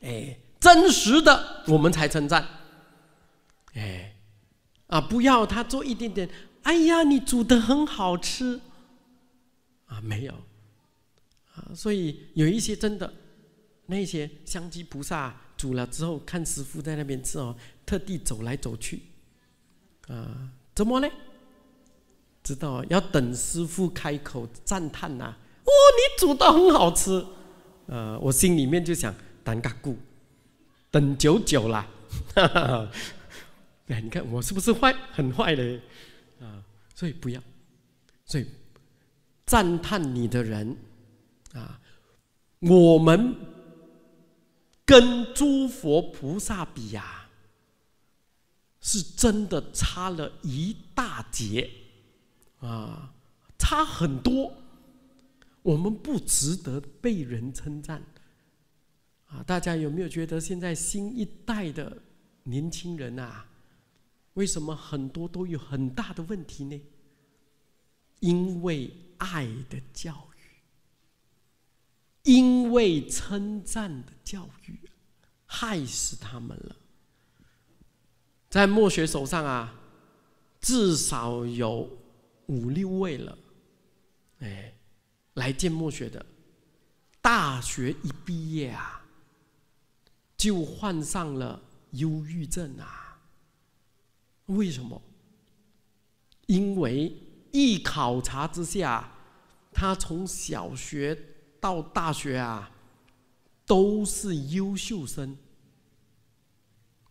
哎，真实的我们才称赞，哎，啊，不要他做一点点，哎呀，你煮的很好吃，啊，没有，啊，所以有一些真的，那些香积菩萨煮了之后，看师傅在那边吃哦，特地走来走去，啊，怎么呢？知道要等师傅开口赞叹呐。哦，你煮的很好吃，呃，我心里面就想等个姑，等久久啦。哎，你看我是不是坏，很坏嘞，啊，所以不要，所以赞叹你的人，啊，我们跟诸佛菩萨比呀，是真的差了一大截，啊，差很多。我们不值得被人称赞，啊！大家有没有觉得现在新一代的年轻人啊，为什么很多都有很大的问题呢？因为爱的教育，因为称赞的教育，害死他们了。在莫学手上啊，至少有五六位了，哎。来见莫学的，大学一毕业啊，就患上了忧郁症啊。为什么？因为一考察之下，他从小学到大学啊，都是优秀生，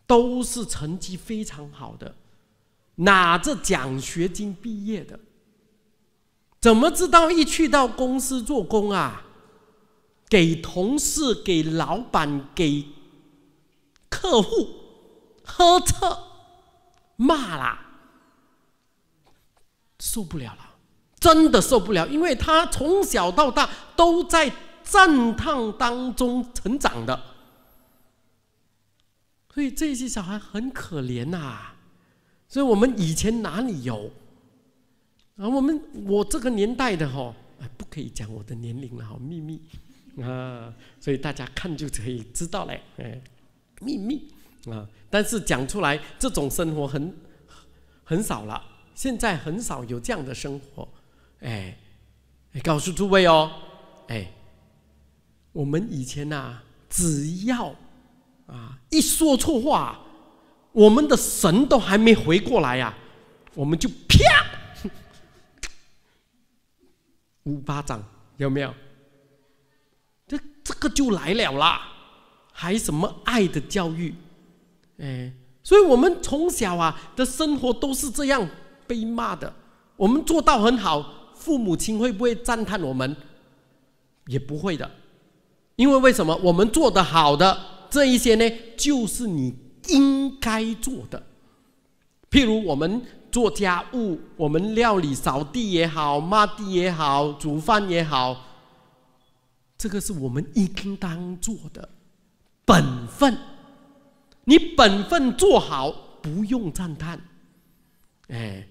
都是成绩非常好的，拿着奖学金毕业的。怎么知道一去到公司做工啊？给同事、给老板、给客户呵斥、骂啦，受不了了，真的受不了！因为他从小到大都在震荡当中成长的，所以这些小孩很可怜呐。所以我们以前哪里有？啊，我们我这个年代的哈，不可以讲我的年龄了，哈，秘密，啊，所以大家看就可以知道嘞，哎，秘密，啊，但是讲出来这种生活很很少了，现在很少有这样的生活，哎，告诉诸位哦，哎，我们以前呐，只要啊一说错话，我们的神都还没回过来呀，我们就啪。五巴掌有没有？这这个就来了啦，还什么爱的教育？哎，所以我们从小啊的生活都是这样被骂的。我们做到很好，父母亲会不会赞叹我们？也不会的，因为为什么？我们做的好的这一些呢，就是你应该做的。譬如我们。做家务，我们料理、扫地也好，抹地也好，煮饭也好，这个是我们应当做的本分。你本分做好，不用赞叹，哎。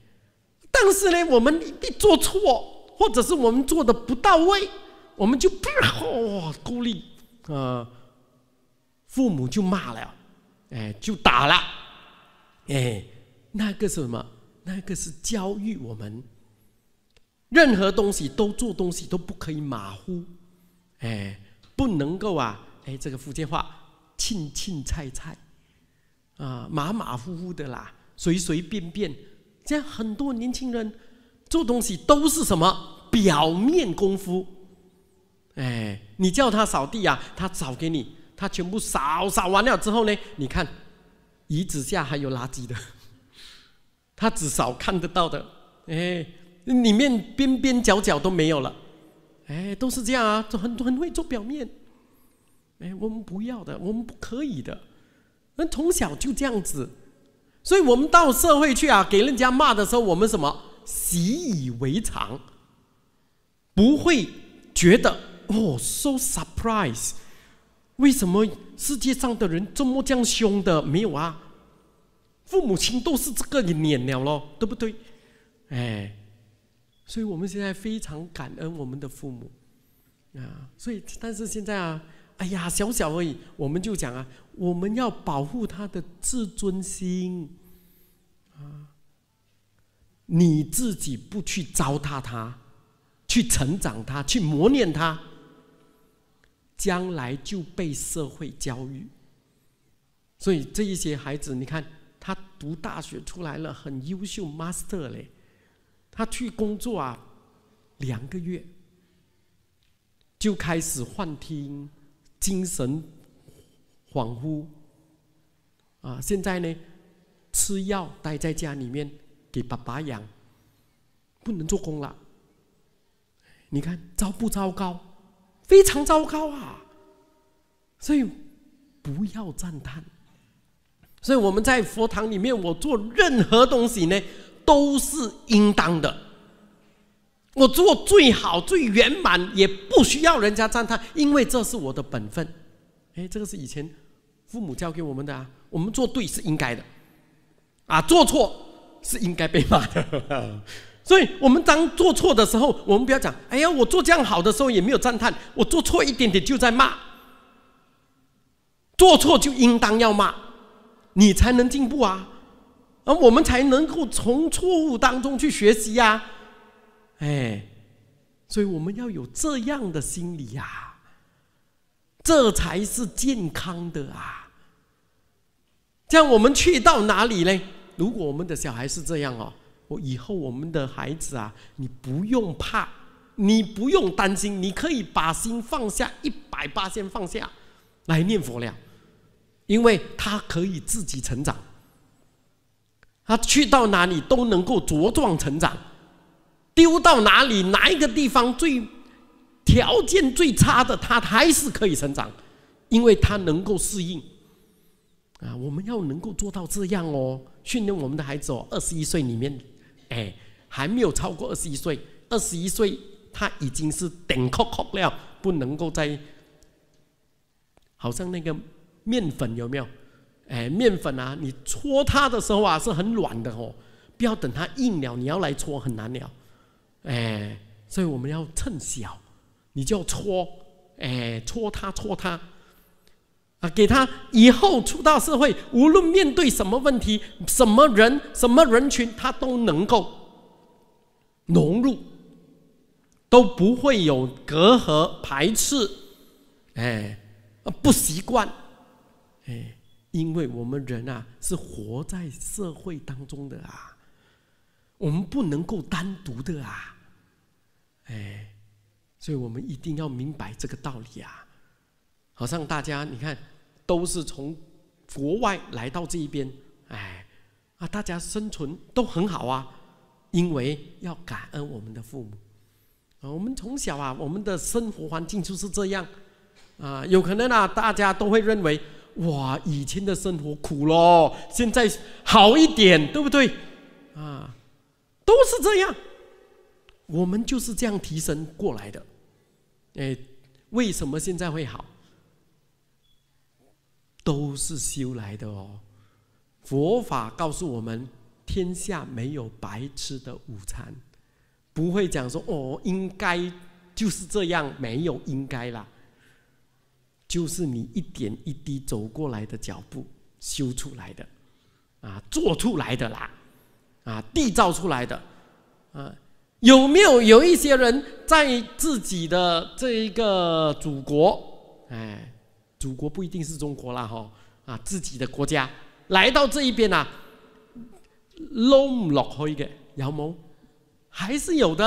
但是呢，我们一做错，或者是我们做的不到位，我们就不好孤立啊，父母就骂了，哎，就打了，哎，那个是什么？那个是教育我们，任何东西都做东西都不可以马虎，哎，不能够啊，哎，这个福建话，轻轻菜菜，啊，马马虎虎的啦，随随便便，这样很多年轻人做东西都是什么表面功夫，哎，你叫他扫地啊，他扫给你，他全部扫扫完了之后呢，你看，椅子下还有垃圾的。他至少看得到的，哎，里面边边角角都没有了，哎，都是这样啊，很很会做表面，哎，我们不要的，我们不可以的，人从小就这样子，所以我们到社会去啊，给人家骂的时候，我们什么习以为常，不会觉得哦，so surprise，为什么世界上的人这么这样凶的？没有啊。父母亲都是这个脸了咯，对不对？哎，所以我们现在非常感恩我们的父母啊。所以，但是现在啊，哎呀，小小而已，我们就讲啊，我们要保护他的自尊心啊。你自己不去糟蹋他，去成长他，去磨练他，将来就被社会教育。所以这一些孩子，你看。他读大学出来了，很优秀，master 嘞。他去工作啊，两个月就开始幻听、精神恍惚啊。现在呢，吃药，待在家里面给爸爸养，不能做工了。你看糟不糟糕？非常糟糕啊！所以不要赞叹。所以我们在佛堂里面，我做任何东西呢，都是应当的。我做最好、最圆满，也不需要人家赞叹，因为这是我的本分。哎，这个是以前父母教给我们的啊。我们做对是应该的，啊，做错是应该被骂的。所以，我们当做错的时候，我们不要讲：“哎呀，我做这样好的时候也没有赞叹，我做错一点点就在骂。”做错就应当要骂。你才能进步啊，而我们才能够从错误当中去学习呀，哎，所以我们要有这样的心理呀，这才是健康的啊。这样我们去到哪里呢？如果我们的小孩是这样哦，我以后我们的孩子啊，你不用怕，你不用担心，你可以把心放下，一百八先放下，来念佛了。因为他可以自己成长，他去到哪里都能够茁壮成长，丢到哪里哪一个地方最条件最差的，他还是可以成长，因为他能够适应。啊，我们要能够做到这样哦，训练我们的孩子哦，二十一岁里面，哎，还没有超过二十一岁，二十一岁他已经是顶扣扣了，不能够在，好像那个。面粉有没有？哎，面粉啊，你搓它的时候啊，是很软的哦。不要等它硬了，你要来搓很难了。哎，所以我们要趁小，你就要搓，哎，搓它搓它，啊，给他以后出到社会，无论面对什么问题、什么人、什么人群，他都能够融入，都不会有隔阂排斥，哎，不习惯。哎，因为我们人啊是活在社会当中的啊，我们不能够单独的啊，哎，所以我们一定要明白这个道理啊。好像大家你看，都是从国外来到这一边，哎，啊，大家生存都很好啊，因为要感恩我们的父母啊。我们从小啊，我们的生活环境就是这样啊。有可能啊，大家都会认为。哇，以前的生活苦咯，现在好一点，对不对？啊，都是这样，我们就是这样提升过来的。哎，为什么现在会好？都是修来的哦。佛法告诉我们，天下没有白吃的午餐，不会讲说哦，应该就是这样，没有应该啦。就是你一点一滴走过来的脚步修出来的，啊，做出来的啦，啊，缔造出来的，啊，有没有有一些人在自己的这一个祖国，哎，祖国不一定是中国啦，哈，啊，自己的国家来到这一边啊，l 落灰的，有没还是有的，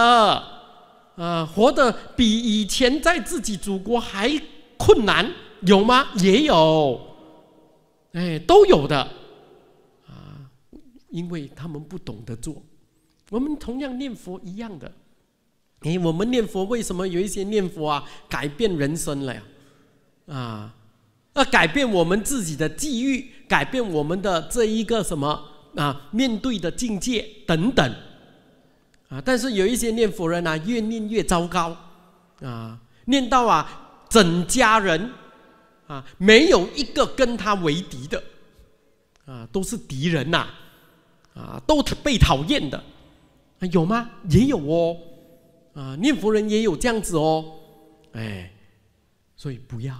啊，活得比以前在自己祖国还。困难有吗？也有，哎，都有的啊，因为他们不懂得做。我们同样念佛一样的，哎，我们念佛为什么有一些念佛啊改变人生了呀？啊，啊，改变我们自己的际遇，改变我们的这一个什么啊面对的境界等等，啊，但是有一些念佛人啊，越念越糟糕啊，念到啊。整家人，啊，没有一个跟他为敌的，啊，都是敌人呐，啊，都被讨厌的，有吗？也有哦，啊，念佛人也有这样子哦，哎，所以不要，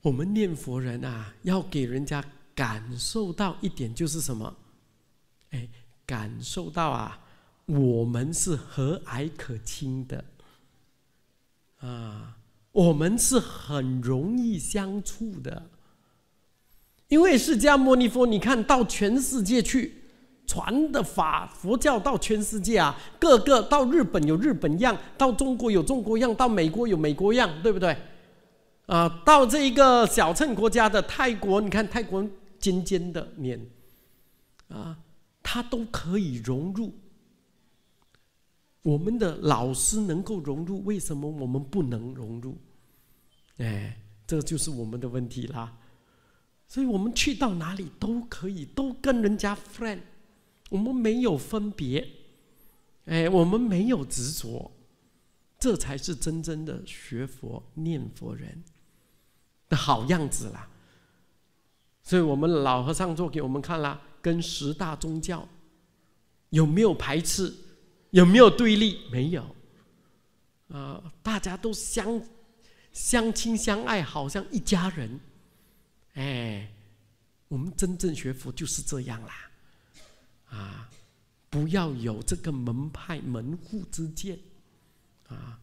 我们念佛人啊，要给人家感受到一点，就是什么，哎，感受到啊，我们是和蔼可亲的。啊，我们是很容易相处的，因为释迦牟尼佛，你看到全世界去传的法，佛教到全世界啊，各个到日本有日本样，到中国有中国样，到美国有美国样，对不对？啊，到这一个小乘国家的泰国，你看泰国尖尖的面，啊，他都可以融入。我们的老师能够融入，为什么我们不能融入？哎，这就是我们的问题啦。所以我们去到哪里都可以，都跟人家 friend，我们没有分别，哎，我们没有执着，这才是真正的学佛念佛人的好样子啦。所以我们老和尚做给我们看了，跟十大宗教有没有排斥？有没有对立？没有，啊，大家都相相亲相爱，好像一家人。哎，我们真正学佛就是这样啦，啊，不要有这个门派门户之见，啊，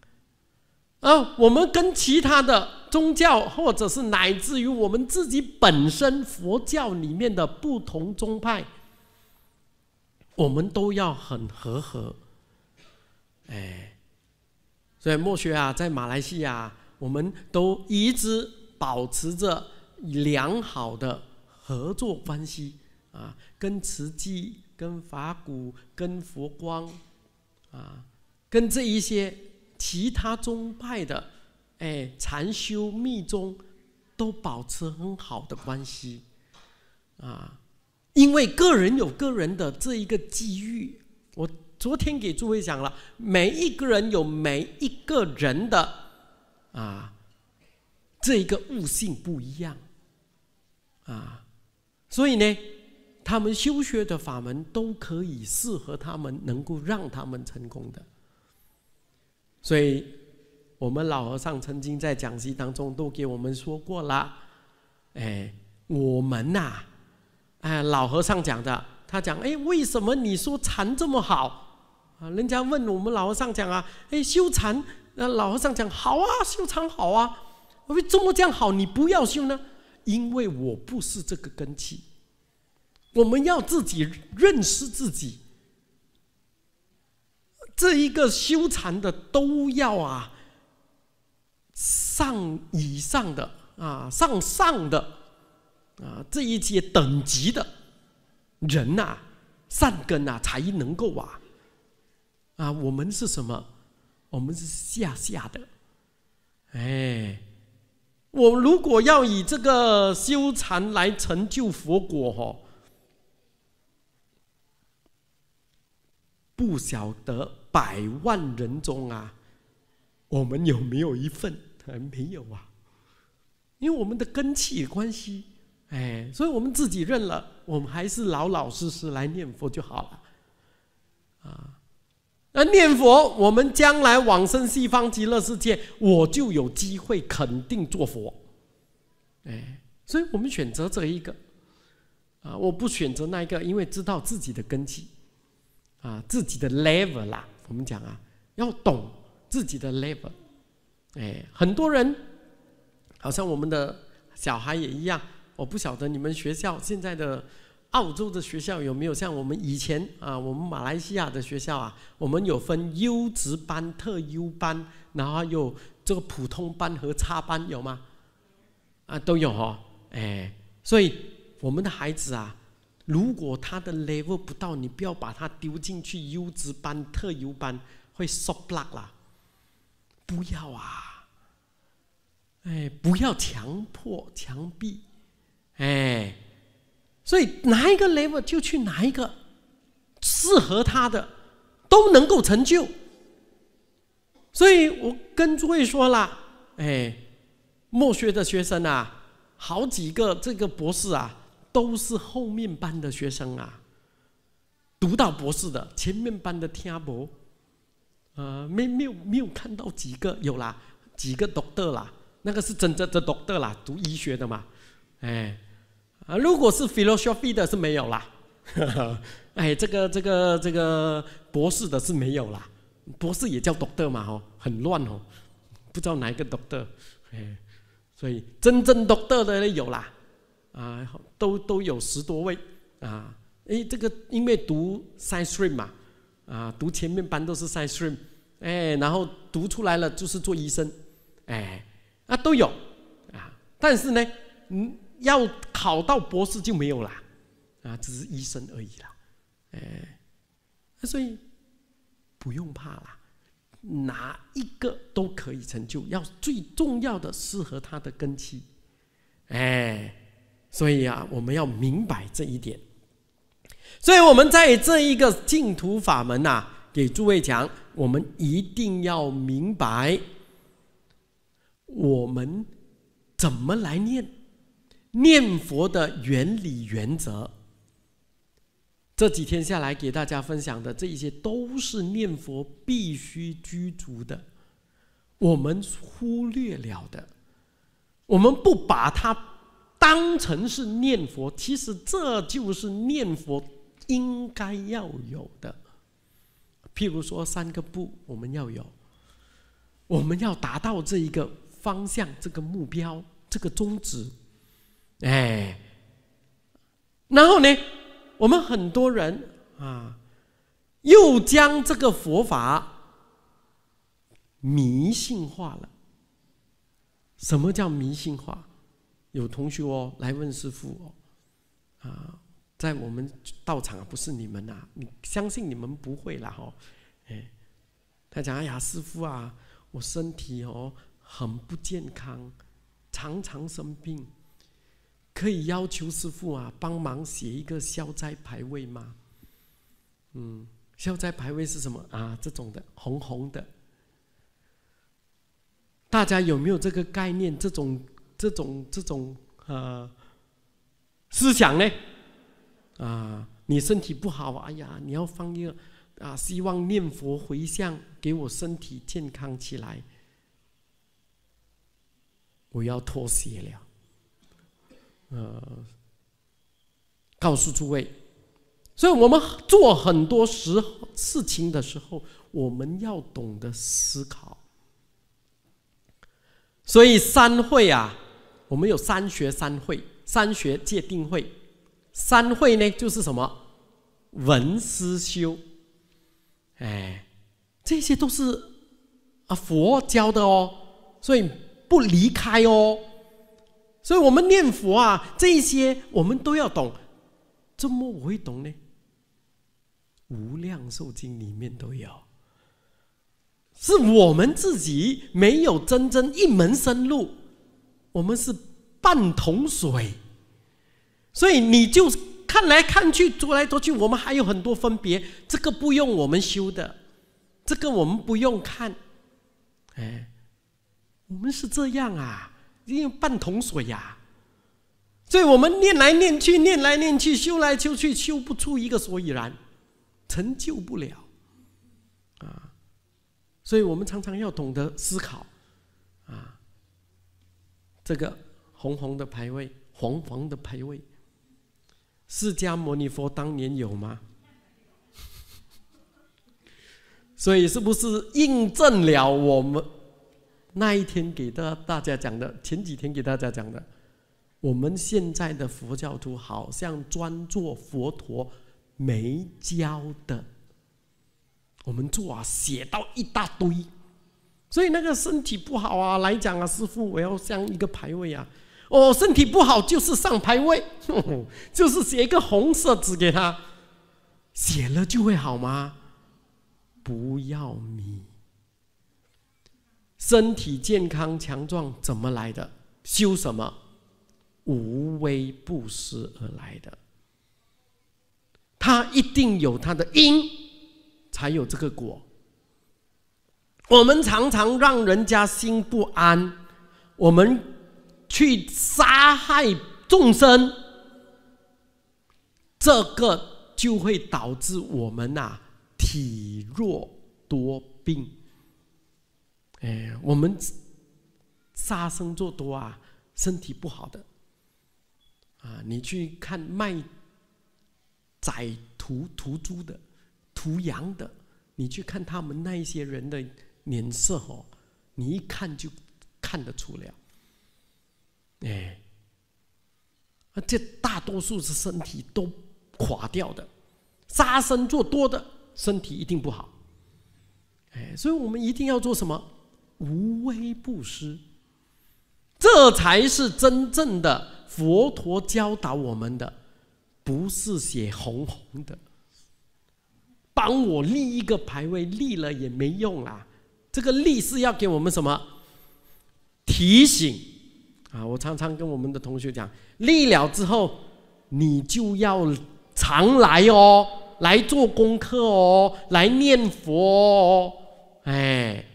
啊，我们跟其他的宗教，或者是乃至于我们自己本身佛教里面的不同宗派，我们都要很和和。哎，所以墨学啊，在马来西亚，我们都一直保持着良好的合作关系啊，跟慈济、跟法鼓、跟佛光啊，跟这一些其他宗派的哎禅修密宗都保持很好的关系啊，因为个人有个人的这一个机遇，我。昨天给诸位讲了，每一个人有每一个人的啊，这一个悟性不一样，啊，所以呢，他们修学的法门都可以适合他们，能够让他们成功的。所以，我们老和尚曾经在讲席当中都给我们说过了，哎，我们呐，哎，老和尚讲的，他讲，哎，为什么你说禅这么好？啊！人家问我们老和尚讲啊，哎，修禅，那老和尚讲好啊，修禅好啊。为什么这样好？你不要修呢？因为我不是这个根基，我们要自己认识自己。这一个修禅的都要啊，上以上的啊，上上的啊，这一些等级的人呐，善根呐，才能够啊。啊，我们是什么？我们是下下的，哎，我如果要以这个修禅来成就佛果哦，不晓得百万人中啊，我们有没有一份？没有啊，因为我们的根器关系，哎，所以我们自己认了，我们还是老老实实来念佛就好了，啊。那念佛，我们将来往生西方极乐世界，我就有机会肯定做佛。哎，所以我们选择这一个，啊，我不选择那一个，因为知道自己的根基，啊，自己的 level 啦。我们讲啊，要懂自己的 level。哎，很多人，好像我们的小孩也一样，我不晓得你们学校现在的。澳洲的学校有没有像我们以前啊？我们马来西亚的学校啊，我们有分优质班、特优班，然后有这个普通班和差班，有吗？啊，都有哦。哎，所以我们的孩子啊，如果他的 level 不到，你不要把他丢进去优质班、特优班，会 so block 啦。不要啊！哎，不要强迫强逼，哎。所以哪一个 level 就去哪一个适合他的，都能够成就。所以我跟诸位说了，哎，墨学的学生啊，好几个这个博士啊，都是后面班的学生啊，读到博士的前面班的听博，啊，没没有没有看到几个，有啦，几个 doctor 啦，那个是真正的 doctor 啦，读医学的嘛，哎。啊，如果是 philosophy 的，是没有啦。哎，这个这个这个博士的是没有啦，博士也叫 doctor 嘛，哦，很乱哦，不知道哪一个 doctor。哎，所以真正 doctor 的有啦，啊，都都有十多位啊。哎，这个因为读 science stream 嘛，啊，读前面班都是 science，stream，哎，然后读出来了就是做医生，哎，啊都有啊，但是呢，嗯。要考到博士就没有啦，啊，只是医生而已啦，哎，所以不用怕啦，哪一个都可以成就，要最重要的适合他的根基，哎，所以啊，我们要明白这一点，所以我们在这一个净土法门呐，给诸位讲，我们一定要明白，我们怎么来念。念佛的原理原则，这几天下来给大家分享的这一些，都是念佛必须居足的，我们忽略了的，我们不把它当成是念佛，其实这就是念佛应该要有的。譬如说三个不，我们要有，我们要达到这一个方向、这个目标、这个宗旨。哎，然后呢？我们很多人啊，又将这个佛法迷信化了。什么叫迷信化？有同学哦来问师傅哦，啊，在我们道场不是你们呐，你相信你们不会了哦，哎，他讲：哎呀，师傅啊，我身体哦很不健康，常常生病。可以要求师傅啊帮忙写一个消灾牌位吗？嗯，消灾牌位是什么啊？这种的红红的，大家有没有这个概念？这种、这种、这种呃思想呢？啊，你身体不好，哎呀，你要放一个啊，希望念佛回向，给我身体健康起来，我要脱鞋了。呃，告诉诸位，所以我们做很多时事情的时候，我们要懂得思考。所以三会啊，我们有三学三会，三学界定会，三会呢就是什么文思修，哎，这些都是啊佛教的哦，所以不离开哦。所以我们念佛啊，这些我们都要懂。怎么我会懂呢？《无量寿经》里面都有。是我们自己没有真正一门深入，我们是半桶水。所以你就看来看去，捉来捉去，我们还有很多分别。这个不用我们修的，这个我们不用看。哎，我们是这样啊。因为半桶水呀，所以我们念来念去，念来念去，修来修去，修不出一个所以然，成就不了，啊，所以我们常常要懂得思考，啊，这个红红的牌位，黄黄的牌位，释迦牟尼佛当年有吗？所以是不是印证了我们？那一天给大大家讲的，前几天给大家讲的，我们现在的佛教徒好像专做佛陀没教的，我们做啊写到一大堆，所以那个身体不好啊，来讲啊，师傅我要上一个牌位啊，哦身体不好就是上牌位，就是写一个红色纸给他，写了就会好吗？不要迷。身体健康强壮怎么来的？修什么？无微不施而来的。他一定有他的因，才有这个果。我们常常让人家心不安，我们去杀害众生，这个就会导致我们呐体弱多病。哎，我们杀生做多啊，身体不好的啊。你去看卖宰屠屠猪的、屠羊的，你去看他们那一些人的脸色哦，你一看就看得出了。哎，而且大多数是身体都垮掉的，杀生做多的身体一定不好。哎，所以我们一定要做什么？无微不施，这才是真正的佛陀教导我们的，不是写红红的。帮我立一个牌位，立了也没用啦。这个立是要给我们什么提醒啊？我常常跟我们的同学讲，立了之后，你就要常来哦，来做功课哦，来念佛哦，哎。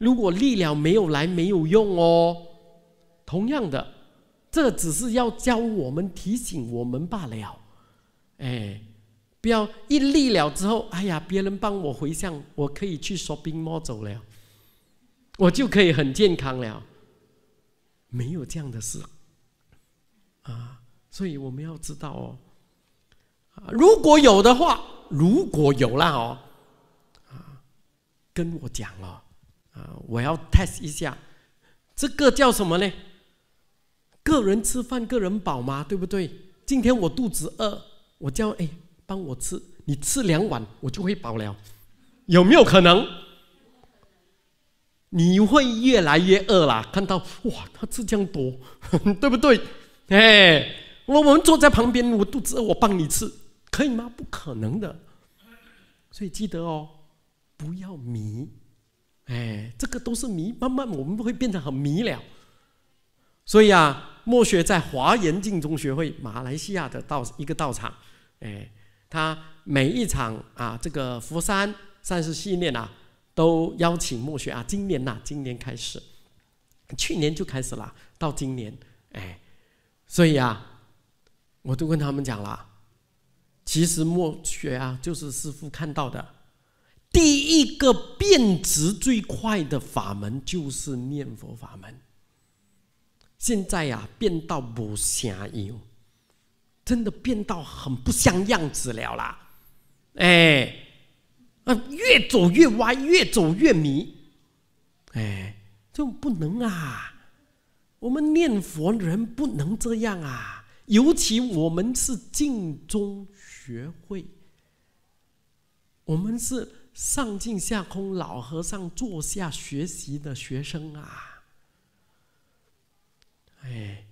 如果力了没有来，没有用哦。同样的，这只是要教我们提醒我们罢了。哎，不要一立了之后，哎呀，别人帮我回向，我可以去 shopping mall 走了，我就可以很健康了。没有这样的事啊，所以我们要知道哦。如果有的话，如果有啦哦，啊，跟我讲了。啊，我要 test 一下，这个叫什么呢？个人吃饭，个人饱吗？对不对？今天我肚子饿，我叫哎，帮我吃，你吃两碗，我就会饱了，有没有可能？你会越来越饿啦。看到哇，他吃这样多，对不对？哎，我我们坐在旁边，我肚子饿，我帮你吃，可以吗？不可能的。所以记得哦，不要迷。哎，这个都是迷，慢慢我们会变成很迷了。所以啊，墨雪在华严经中学会马来西亚的道一个道场，哎，他每一场啊，这个佛山善事系列啊，都邀请墨雪啊。今年呐，今年开始，去年就开始了，到今年，哎，所以啊，我都跟他们讲了，其实墨雪啊，就是师傅看到的。第一个变质最快的法门就是念佛法门。现在呀，变到不像样，真的变到很不像样子了啦！哎，啊，越走越歪，越走越迷，哎，就不能啊！我们念佛人不能这样啊，尤其我们是净宗学会，我们是。上进下空，老和尚坐下学习的学生啊，哎，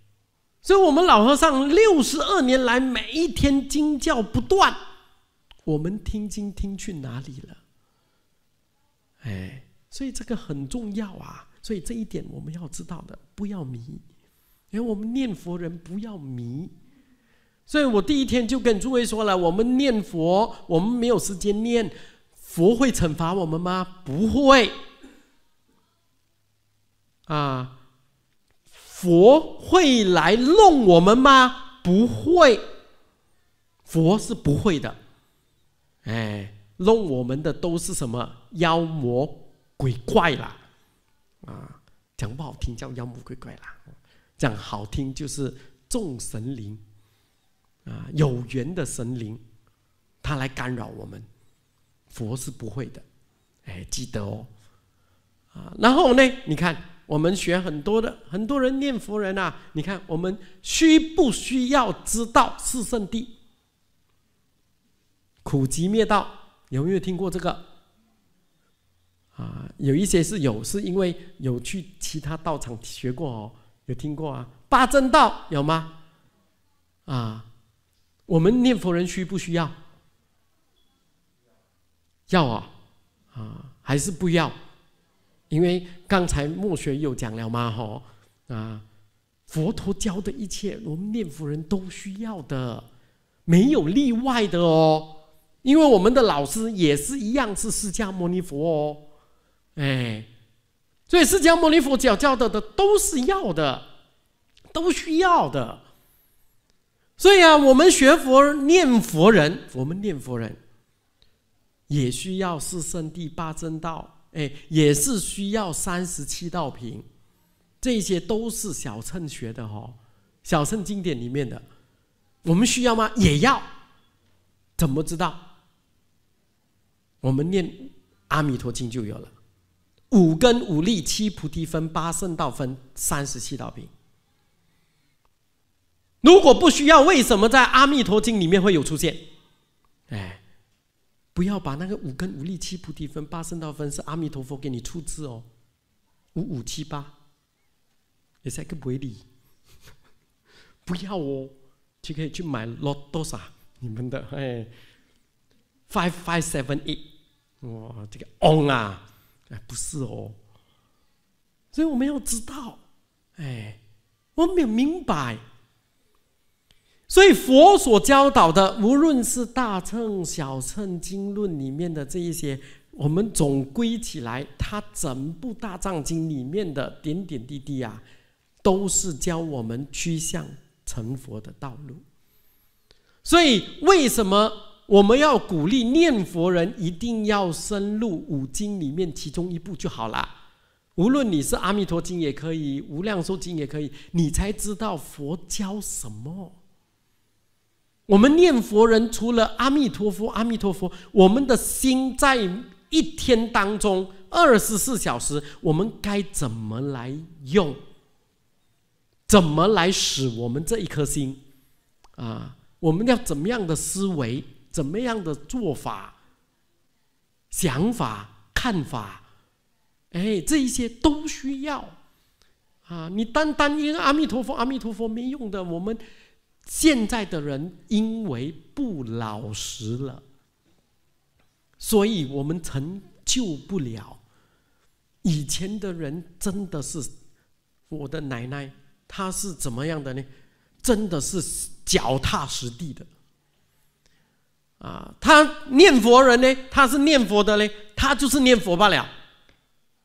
所以我们老和尚六十二年来每一天经教不断，我们听经听去哪里了？哎，所以这个很重要啊，所以这一点我们要知道的，不要迷，哎，我们念佛人不要迷。所以我第一天就跟诸位说了，我们念佛，我们没有时间念。佛会惩罚我们吗？不会。啊，佛会来弄我们吗？不会。佛是不会的。哎，弄我们的都是什么妖魔鬼怪啦，啊，讲不好听叫妖魔鬼怪啦，讲好听就是众神灵，啊，有缘的神灵，他来干扰我们。佛是不会的，哎，记得哦，啊，然后呢？你看，我们学很多的，很多人念佛人呐。你看，我们需不需要知道四圣地、苦集灭道？有没有听过这个？啊，有一些是有，是因为有去其他道场学过哦，有听过啊。八正道有吗？啊，我们念佛人需不需要？要啊，啊还是不要？因为刚才莫学又讲了嘛，哈啊，佛陀教的一切，我们念佛人都需要的，没有例外的哦。因为我们的老师也是一样，是释迦牟尼佛哦。哎，所以释迦牟尼佛教教的的都是要的，都需要的。所以啊，我们学佛念佛人，我们念佛人。也需要四圣地八正道，哎，也是需要三十七道品，这些都是小乘学的哦，小乘经典里面的，我们需要吗？也要，怎么知道？我们念《阿弥陀经》就有了，五根、五力、七菩提分、八圣道分、三十七道品。如果不需要，为什么在《阿弥陀经》里面会有出现？不要把那个五根五力七菩提分八圣道分是阿弥陀佛给你出资哦，五五七八，也是一个违理，不要哦，就可以去买 l o t o 啥你们的哎，five five seven eight，哇这个 on 啊，哎不是哦，所以我们要知道，哎，我们要明白。所以佛所教导的，无论是大乘、小乘经论里面的这一些，我们总归起来，他整部《大藏经》里面的点点滴滴啊，都是教我们趋向成佛的道路。所以，为什么我们要鼓励念佛人一定要深入五经里面其中一部就好了？无论你是《阿弥陀经》也可以，《无量寿经》也可以，你才知道佛教什么。我们念佛人除了阿弥陀佛、阿弥陀佛，我们的心在一天当中二十四小时，我们该怎么来用？怎么来使我们这一颗心？啊，我们要怎么样的思维？怎么样的做法？想法、看法，哎，这一些都需要。啊，你单单一个阿弥陀佛、阿弥陀佛没用的，我们。现在的人因为不老实了，所以我们成就不了。以前的人真的是，我的奶奶，她是怎么样的呢？真的是脚踏实地的。啊，他念佛人呢？他是念佛的呢？他就是念佛罢了，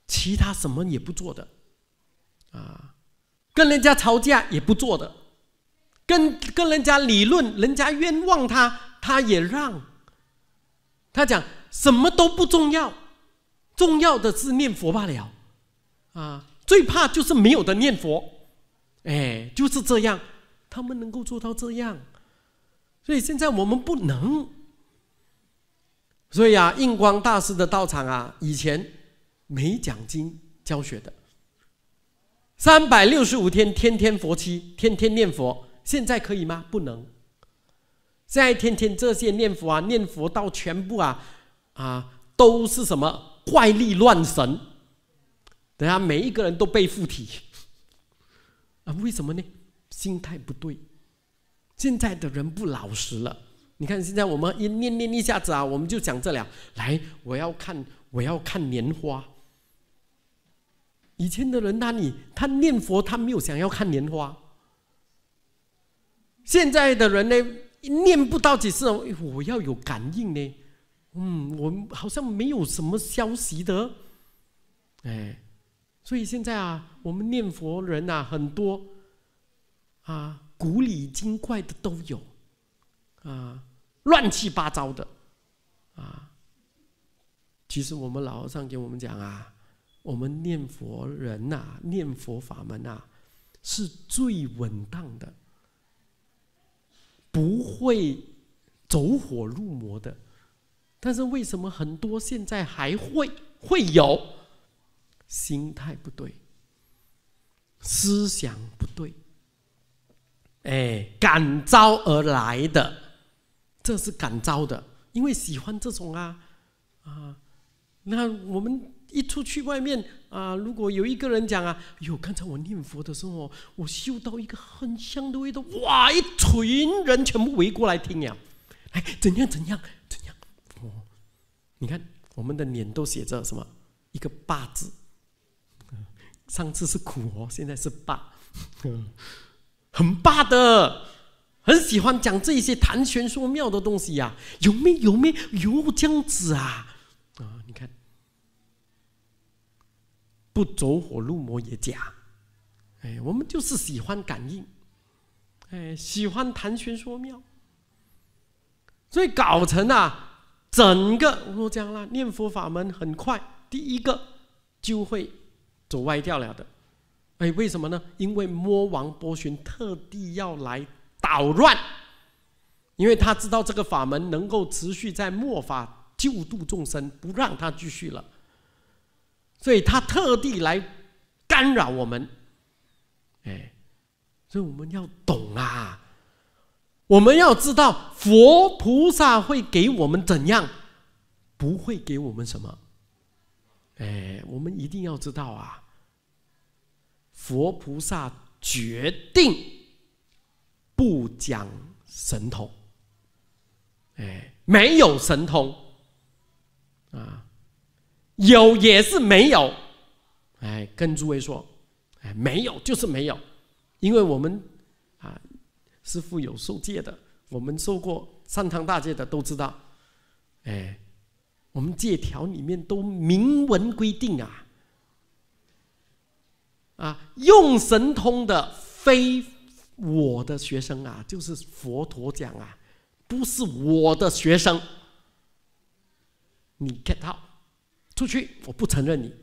其他什么也不做的，啊，跟人家吵架也不做的。跟跟人家理论，人家冤枉他，他也让。他讲什么都不重要，重要的是念佛罢了，啊，最怕就是没有的念佛，哎，就是这样。他们能够做到这样，所以现在我们不能。所以啊，印光大师的道场啊，以前没讲经教学的，三百六十五天，天天佛七，天天念佛。现在可以吗？不能。现在天天这些念佛啊、念佛到全部啊，啊，都是什么怪力乱神？等下每一个人都被附体。啊，为什么呢？心态不对。现在的人不老实了。你看，现在我们一念念一下子啊，我们就讲这俩。来，我要看，我要看莲花。以前的人那里，他念佛，他没有想要看莲花。现在的人呢，念不到几次，我要有感应呢。嗯，我好像没有什么消息的。哎，所以现在啊，我们念佛人呐，很多啊，古里精怪的都有，啊，乱七八糟的，啊。其实我们老和尚给我们讲啊，我们念佛人呐，念佛法门呐，是最稳当的。不会走火入魔的，但是为什么很多现在还会会有心态不对、思想不对？哎，感召而来的，这是感召的，因为喜欢这种啊啊，那我们。一出去外面啊，如果有一个人讲啊，哟，刚才我念佛的时候，我嗅到一个很香的味道，哇！一群人全部围过来听呀，哎，怎样怎样怎样？哦，你看我们的脸都写着什么？一个“霸”字。上次是苦哦，现在是霸，很霸的，很喜欢讲这些谈玄说妙的东西呀。有没有没有这样子啊？啊，你看。不走火入魔也假，哎，我们就是喜欢感应，哎，喜欢谈玄说妙，所以搞成啊，整个我讲了，念佛法门很快，第一个就会走歪掉了的，哎，为什么呢？因为魔王波旬特地要来捣乱，因为他知道这个法门能够持续在末法救度众生，不让他继续了。所以他特地来干扰我们，哎，所以我们要懂啊，我们要知道佛菩萨会给我们怎样，不会给我们什么，哎，我们一定要知道啊，佛菩萨决定不讲神通，哎，没有神通啊。有也是没有，哎，跟诸位说，哎，没有就是没有，因为我们啊是富有受戒的，我们受过三藏大戒的都知道，哎，我们戒条里面都明文规定啊，啊，用神通的非我的学生啊，就是佛陀讲啊，不是我的学生，你看到。出去，我不承认你，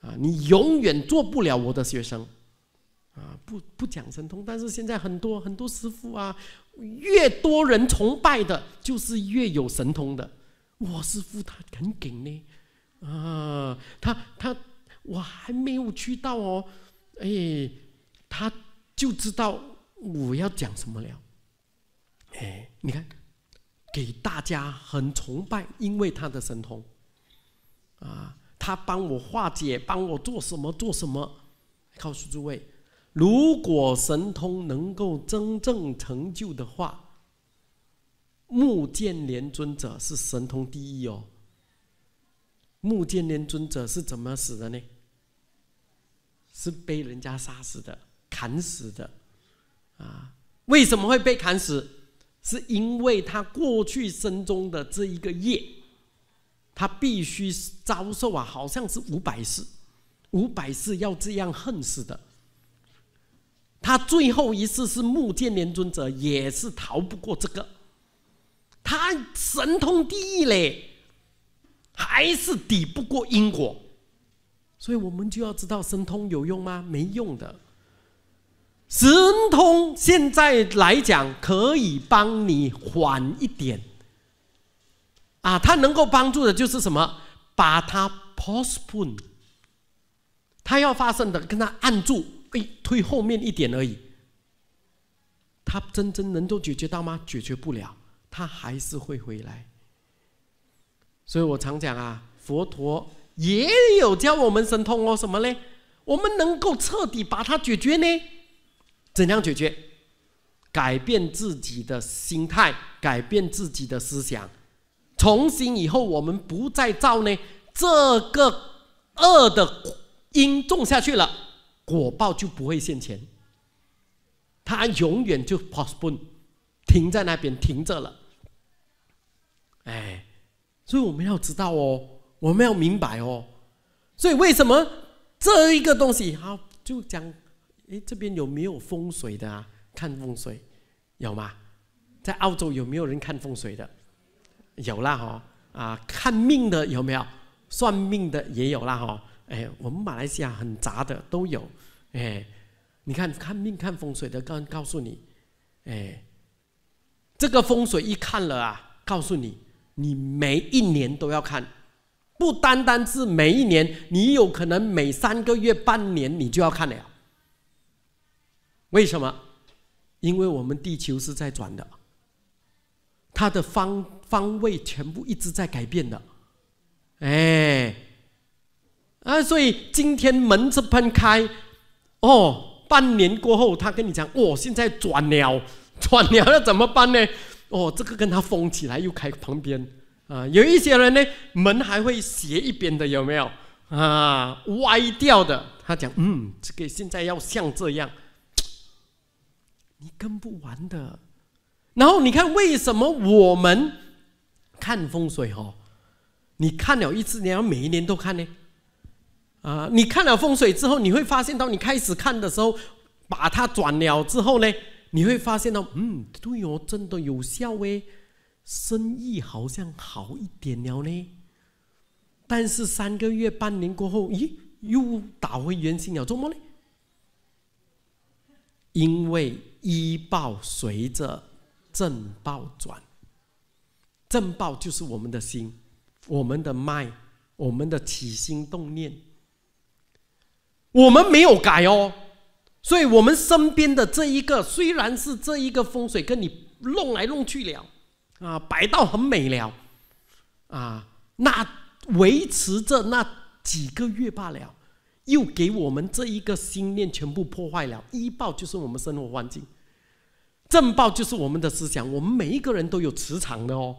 啊，你永远做不了我的学生，啊，不不讲神通。但是现在很多很多师傅啊，越多人崇拜的，就是越有神通的。我师傅他很紧呢，啊，他他我还没有去到哦，哎，他就知道我要讲什么了，哎，你看，给大家很崇拜，因为他的神通。啊，他帮我化解，帮我做什么做什么？告诉诸位，如果神通能够真正成就的话，目见连尊者是神通第一哦。目见连尊者是怎么死的呢？是被人家杀死的，砍死的。啊，为什么会被砍死？是因为他过去生中的这一个业。他必须遭受啊，好像是五百世，五百世要这样恨死的。他最后一次是目犍连尊者，也是逃不过这个。他神通第一嘞，还是抵不过因果。所以我们就要知道神通有用吗？没用的。神通现在来讲，可以帮你缓一点。啊，他能够帮助的就是什么？把它 postpone，他要发生的，跟他按住，哎，推后面一点而已。他真正能够解决到吗？解决不了，他还是会回来。所以我常讲啊，佛陀也有教我们神通哦，什么嘞？我们能够彻底把它解决呢？怎样解决？改变自己的心态，改变自己的思想。从今以后，我们不再造呢这个恶的因，种下去了，果报就不会现前，它永远就 postpone，停在那边停着了。哎，所以我们要知道哦，我们要明白哦，所以为什么这一个东西，好就讲，哎，这边有没有风水的啊？看风水，有吗？在澳洲有没有人看风水的？有啦哈，啊，看命的有没有？算命的也有啦哈。哎，我们马来西亚很杂的都有。哎，你看看命、看风水的告告诉你，哎，这个风水一看了啊，告诉你，你每一年都要看，不单单是每一年，你有可能每三个月、半年你就要看了。为什么？因为我们地球是在转的。它的方方位全部一直在改变的，哎，啊，所以今天门是喷开，哦，半年过后他跟你讲，哦，现在转了，转了，那怎么办呢？哦，这个跟他封起来又开旁边，啊，有一些人呢，门还会斜一边的，有没有啊？歪掉的，他讲，嗯，这个现在要像这样，你跟不完的。然后你看，为什么我们看风水哦？你看了一次，然后每一年都看呢？啊，你看了风水之后，你会发现到你开始看的时候，把它转了之后呢，你会发现到，嗯，对哦，真的有效哎，生意好像好一点了呢。但是三个月、半年过后，咦，又打回原形了，怎么呢？因为医报随着。正报转，正报就是我们的心，我们的脉，我们的起心动念，我们没有改哦，所以我们身边的这一个虽然是这一个风水跟你弄来弄去了，啊摆到很美了，啊那维持着那几个月罢了，又给我们这一个心念全部破坏了，一报就是我们生活环境。震爆就是我们的思想，我们每一个人都有磁场的哦，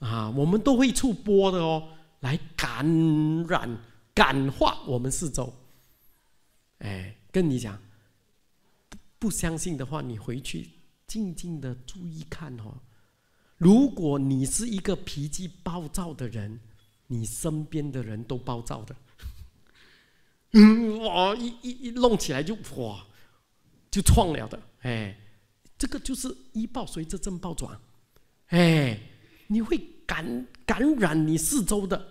啊，我们都会触波的哦，来感染、感化我们四周。哎，跟你讲，不相信的话，你回去静静的注意看哦。如果你是一个脾气暴躁的人，你身边的人都暴躁的，嗯，哇，一一一弄起来就哇，就创了的，哎。这个就是一爆随着正爆转，哎，你会感感染你四周的，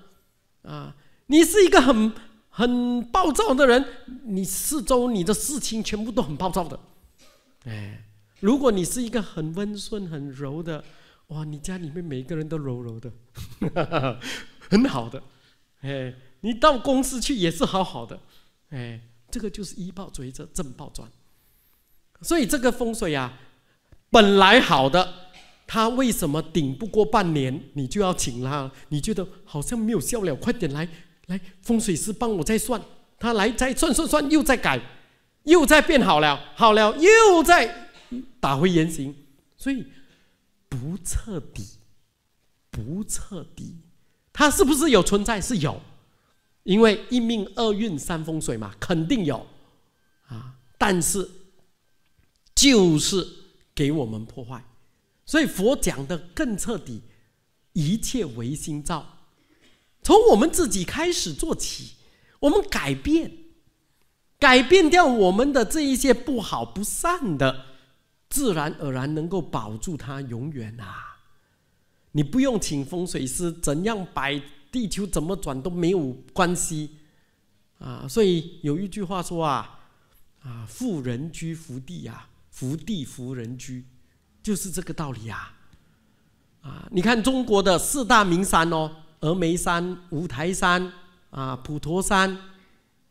啊，你是一个很很暴躁的人，你四周你的事情全部都很暴躁的，哎，如果你是一个很温顺很柔的，哇，你家里面每个人都柔柔的，很好的，哎，你到公司去也是好好的，哎，这个就是一爆随着正爆转，所以这个风水啊。本来好的，他为什么顶不过半年，你就要请他？你觉得好像没有效了，快点来，来风水师帮我再算。他来再算算算，又在改，又在变好了，好了又在打回原形。所以不彻底，不彻底。他是不是有存在？是有，因为一命二运三风水嘛，肯定有啊。但是就是。给我们破坏，所以佛讲的更彻底，一切唯心造。从我们自己开始做起，我们改变，改变掉我们的这一些不好不善的，自然而然能够保住它永远啊！你不用请风水师，怎样摆地球怎么转都没有关系啊！所以有一句话说啊，啊，富人居福地啊。福地福人居，就是这个道理呀！啊，你看中国的四大名山哦，峨眉山、五台山、啊普陀山、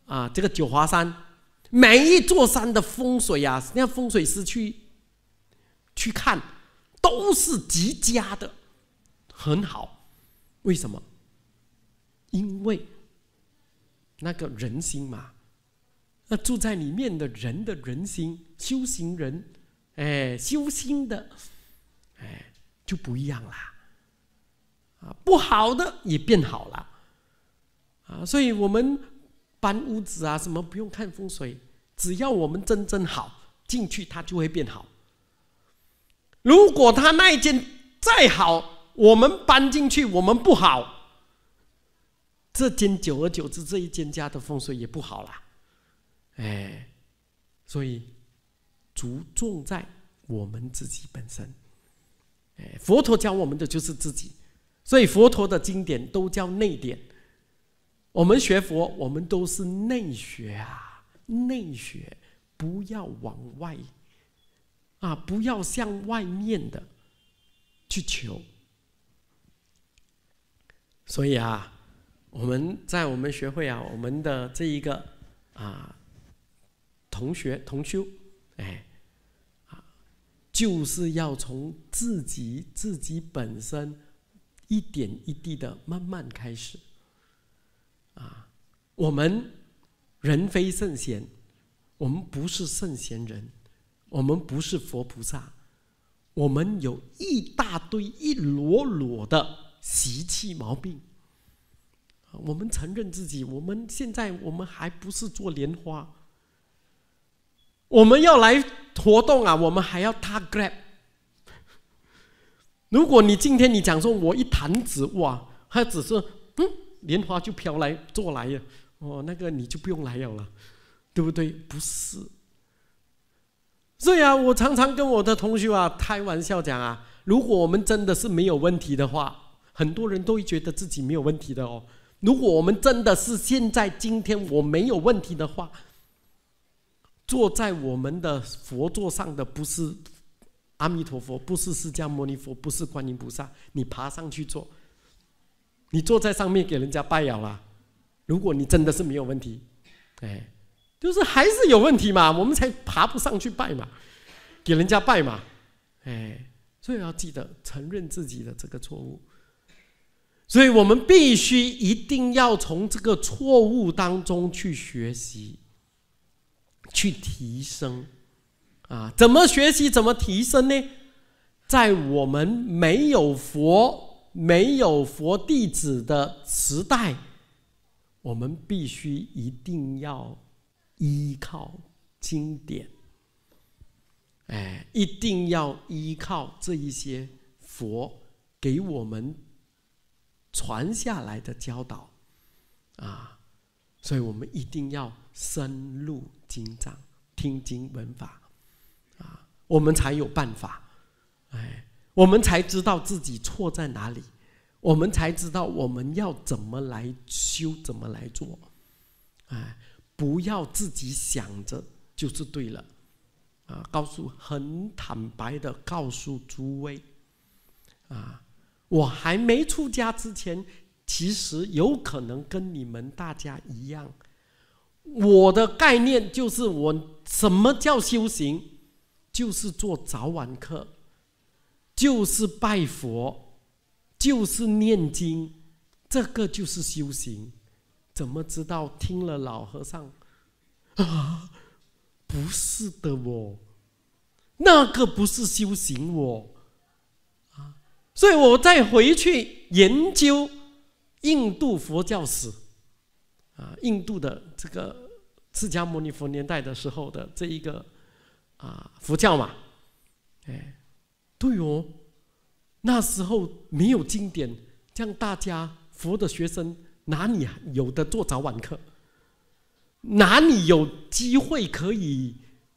啊这个九华山，每一座山的风水呀，那风水师去去看，都是极佳的，很好。为什么？因为那个人心嘛。那住在里面的人的人心修行人，哎，修心的，哎，就不一样啦。啊，不好的也变好了，啊，所以我们搬屋子啊，什么不用看风水，只要我们真正好进去，它就会变好。如果他那一间再好，我们搬进去我们不好，这间久而久之，这一间家的风水也不好了。哎，所以，足重在我们自己本身。哎，佛陀教我们的就是自己，所以佛陀的经典都叫内典。我们学佛，我们都是内学啊，内学，不要往外，啊，不要向外面的去求。所以啊，我们在我们学会啊，我们的这一个啊。同学同修，哎，啊，就是要从自己自己本身一点一滴的慢慢开始。啊，我们人非圣贤，我们不是圣贤人，我们不是佛菩萨，我们有一大堆一摞摞的习气毛病。我们承认自己，我们现在我们还不是做莲花。我们要来活动啊！我们还要他。g r a 如果你今天你讲说，我一弹指，哇，他只是嗯，莲花就飘来坐来了，哦，那个你就不用来了，对不对？不是，以啊，我常常跟我的同学啊开玩笑讲啊，如果我们真的是没有问题的话，很多人都会觉得自己没有问题的哦。如果我们真的是现在今天我没有问题的话。坐在我们的佛座上的不是阿弥陀佛，不是释迦牟尼佛，不是观音菩萨。你爬上去坐，你坐在上面给人家拜了。如果你真的是没有问题，哎，就是还是有问题嘛。我们才爬不上去拜嘛，给人家拜嘛，哎，所以要记得承认自己的这个错误。所以我们必须一定要从这个错误当中去学习。去提升啊？怎么学习？怎么提升呢？在我们没有佛、没有佛弟子的时代，我们必须一定要依靠经典。哎，一定要依靠这一些佛给我们传下来的教导啊！所以我们一定要深入。心藏听经闻法，啊，我们才有办法，哎，我们才知道自己错在哪里，我们才知道我们要怎么来修，怎么来做，哎，不要自己想着就是对了，啊，告诉很坦白的告诉诸位，啊，我还没出家之前，其实有可能跟你们大家一样。我的概念就是：我什么叫修行？就是做早晚课，就是拜佛，就是念经，这个就是修行。怎么知道？听了老和尚，啊，不是的，哦，那个不是修行，我啊，所以我再回去研究印度佛教史，啊，印度的。这个释迦牟尼佛年代的时候的这一个啊佛教嘛，哎，对哦，那时候没有经典，像大家佛的学生哪里有的做早晚课？哪里有机会可以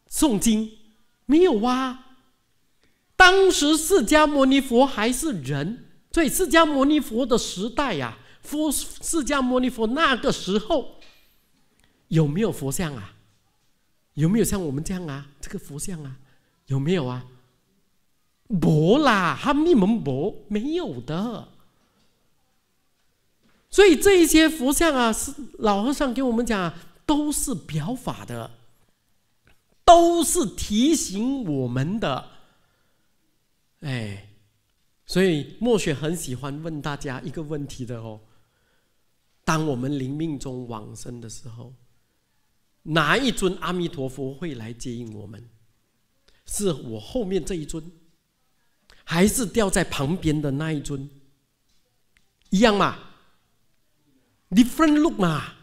诵经？没有啊。当时释迦牟尼佛还是人，所以释迦牟尼佛的时代呀，佛释迦牟尼佛那个时候。有没有佛像啊？有没有像我们这样啊？这个佛像啊，有没有啊？佛啦，哈密门佛没有的，所以这一些佛像啊，是老和尚给我们讲，都是表法的，都是提醒我们的。哎，所以墨雪很喜欢问大家一个问题的哦，当我们临命中往生的时候。哪一尊阿弥陀佛会来接应我们？是我后面这一尊，还是掉在旁边的那一尊？一样嘛 d i f f e r e n t look 嘛，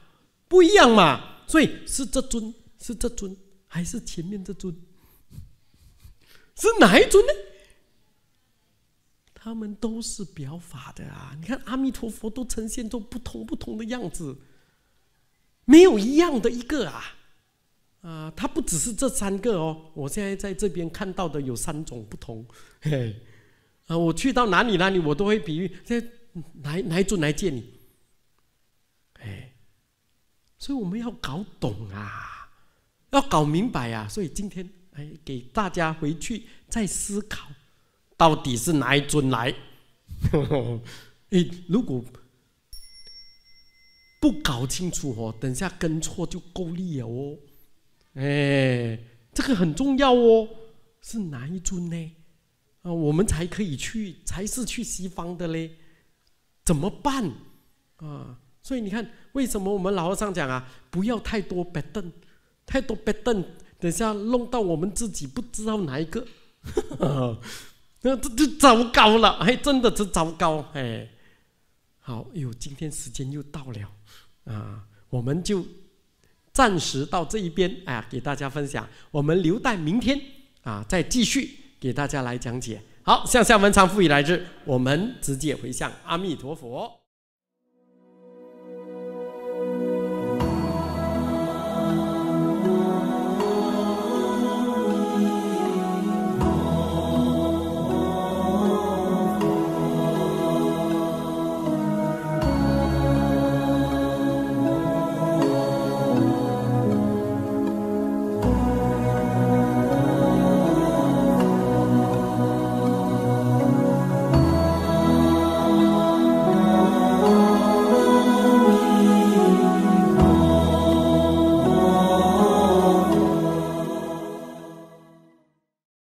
不一样嘛。所以是这尊，是这尊，还是前面这尊？是哪一尊呢？他们都是表法的啊！你看阿弥陀佛都呈现出不同不同的样子。没有一样的一个啊，啊，它不只是这三个哦。我现在在这边看到的有三种不同，嘿，啊，我去到哪里哪里，我都会比喻，这哪哪一尊来见你，哎，所以我们要搞懂啊，要搞明白啊。所以今天哎，给大家回去再思考，到底是哪一尊来？哎，如果。不搞清楚哦，等下跟错就够厉害哦，哎，这个很重要哦，是哪一尊呢？啊，我们才可以去，才是去西方的嘞，怎么办？啊，所以你看，为什么我们老和尚讲啊，不要太多白凳，太多白凳，等下弄到我们自己不知道哪一个，那这就糟糕了，还真的是糟糕，哎，好，哎呦，今天时间又到了。啊，我们就暂时到这一边啊，给大家分享。我们留待明天啊，再继续给大家来讲解。好，向下文昌富裕来之，我们直接回向阿弥陀佛。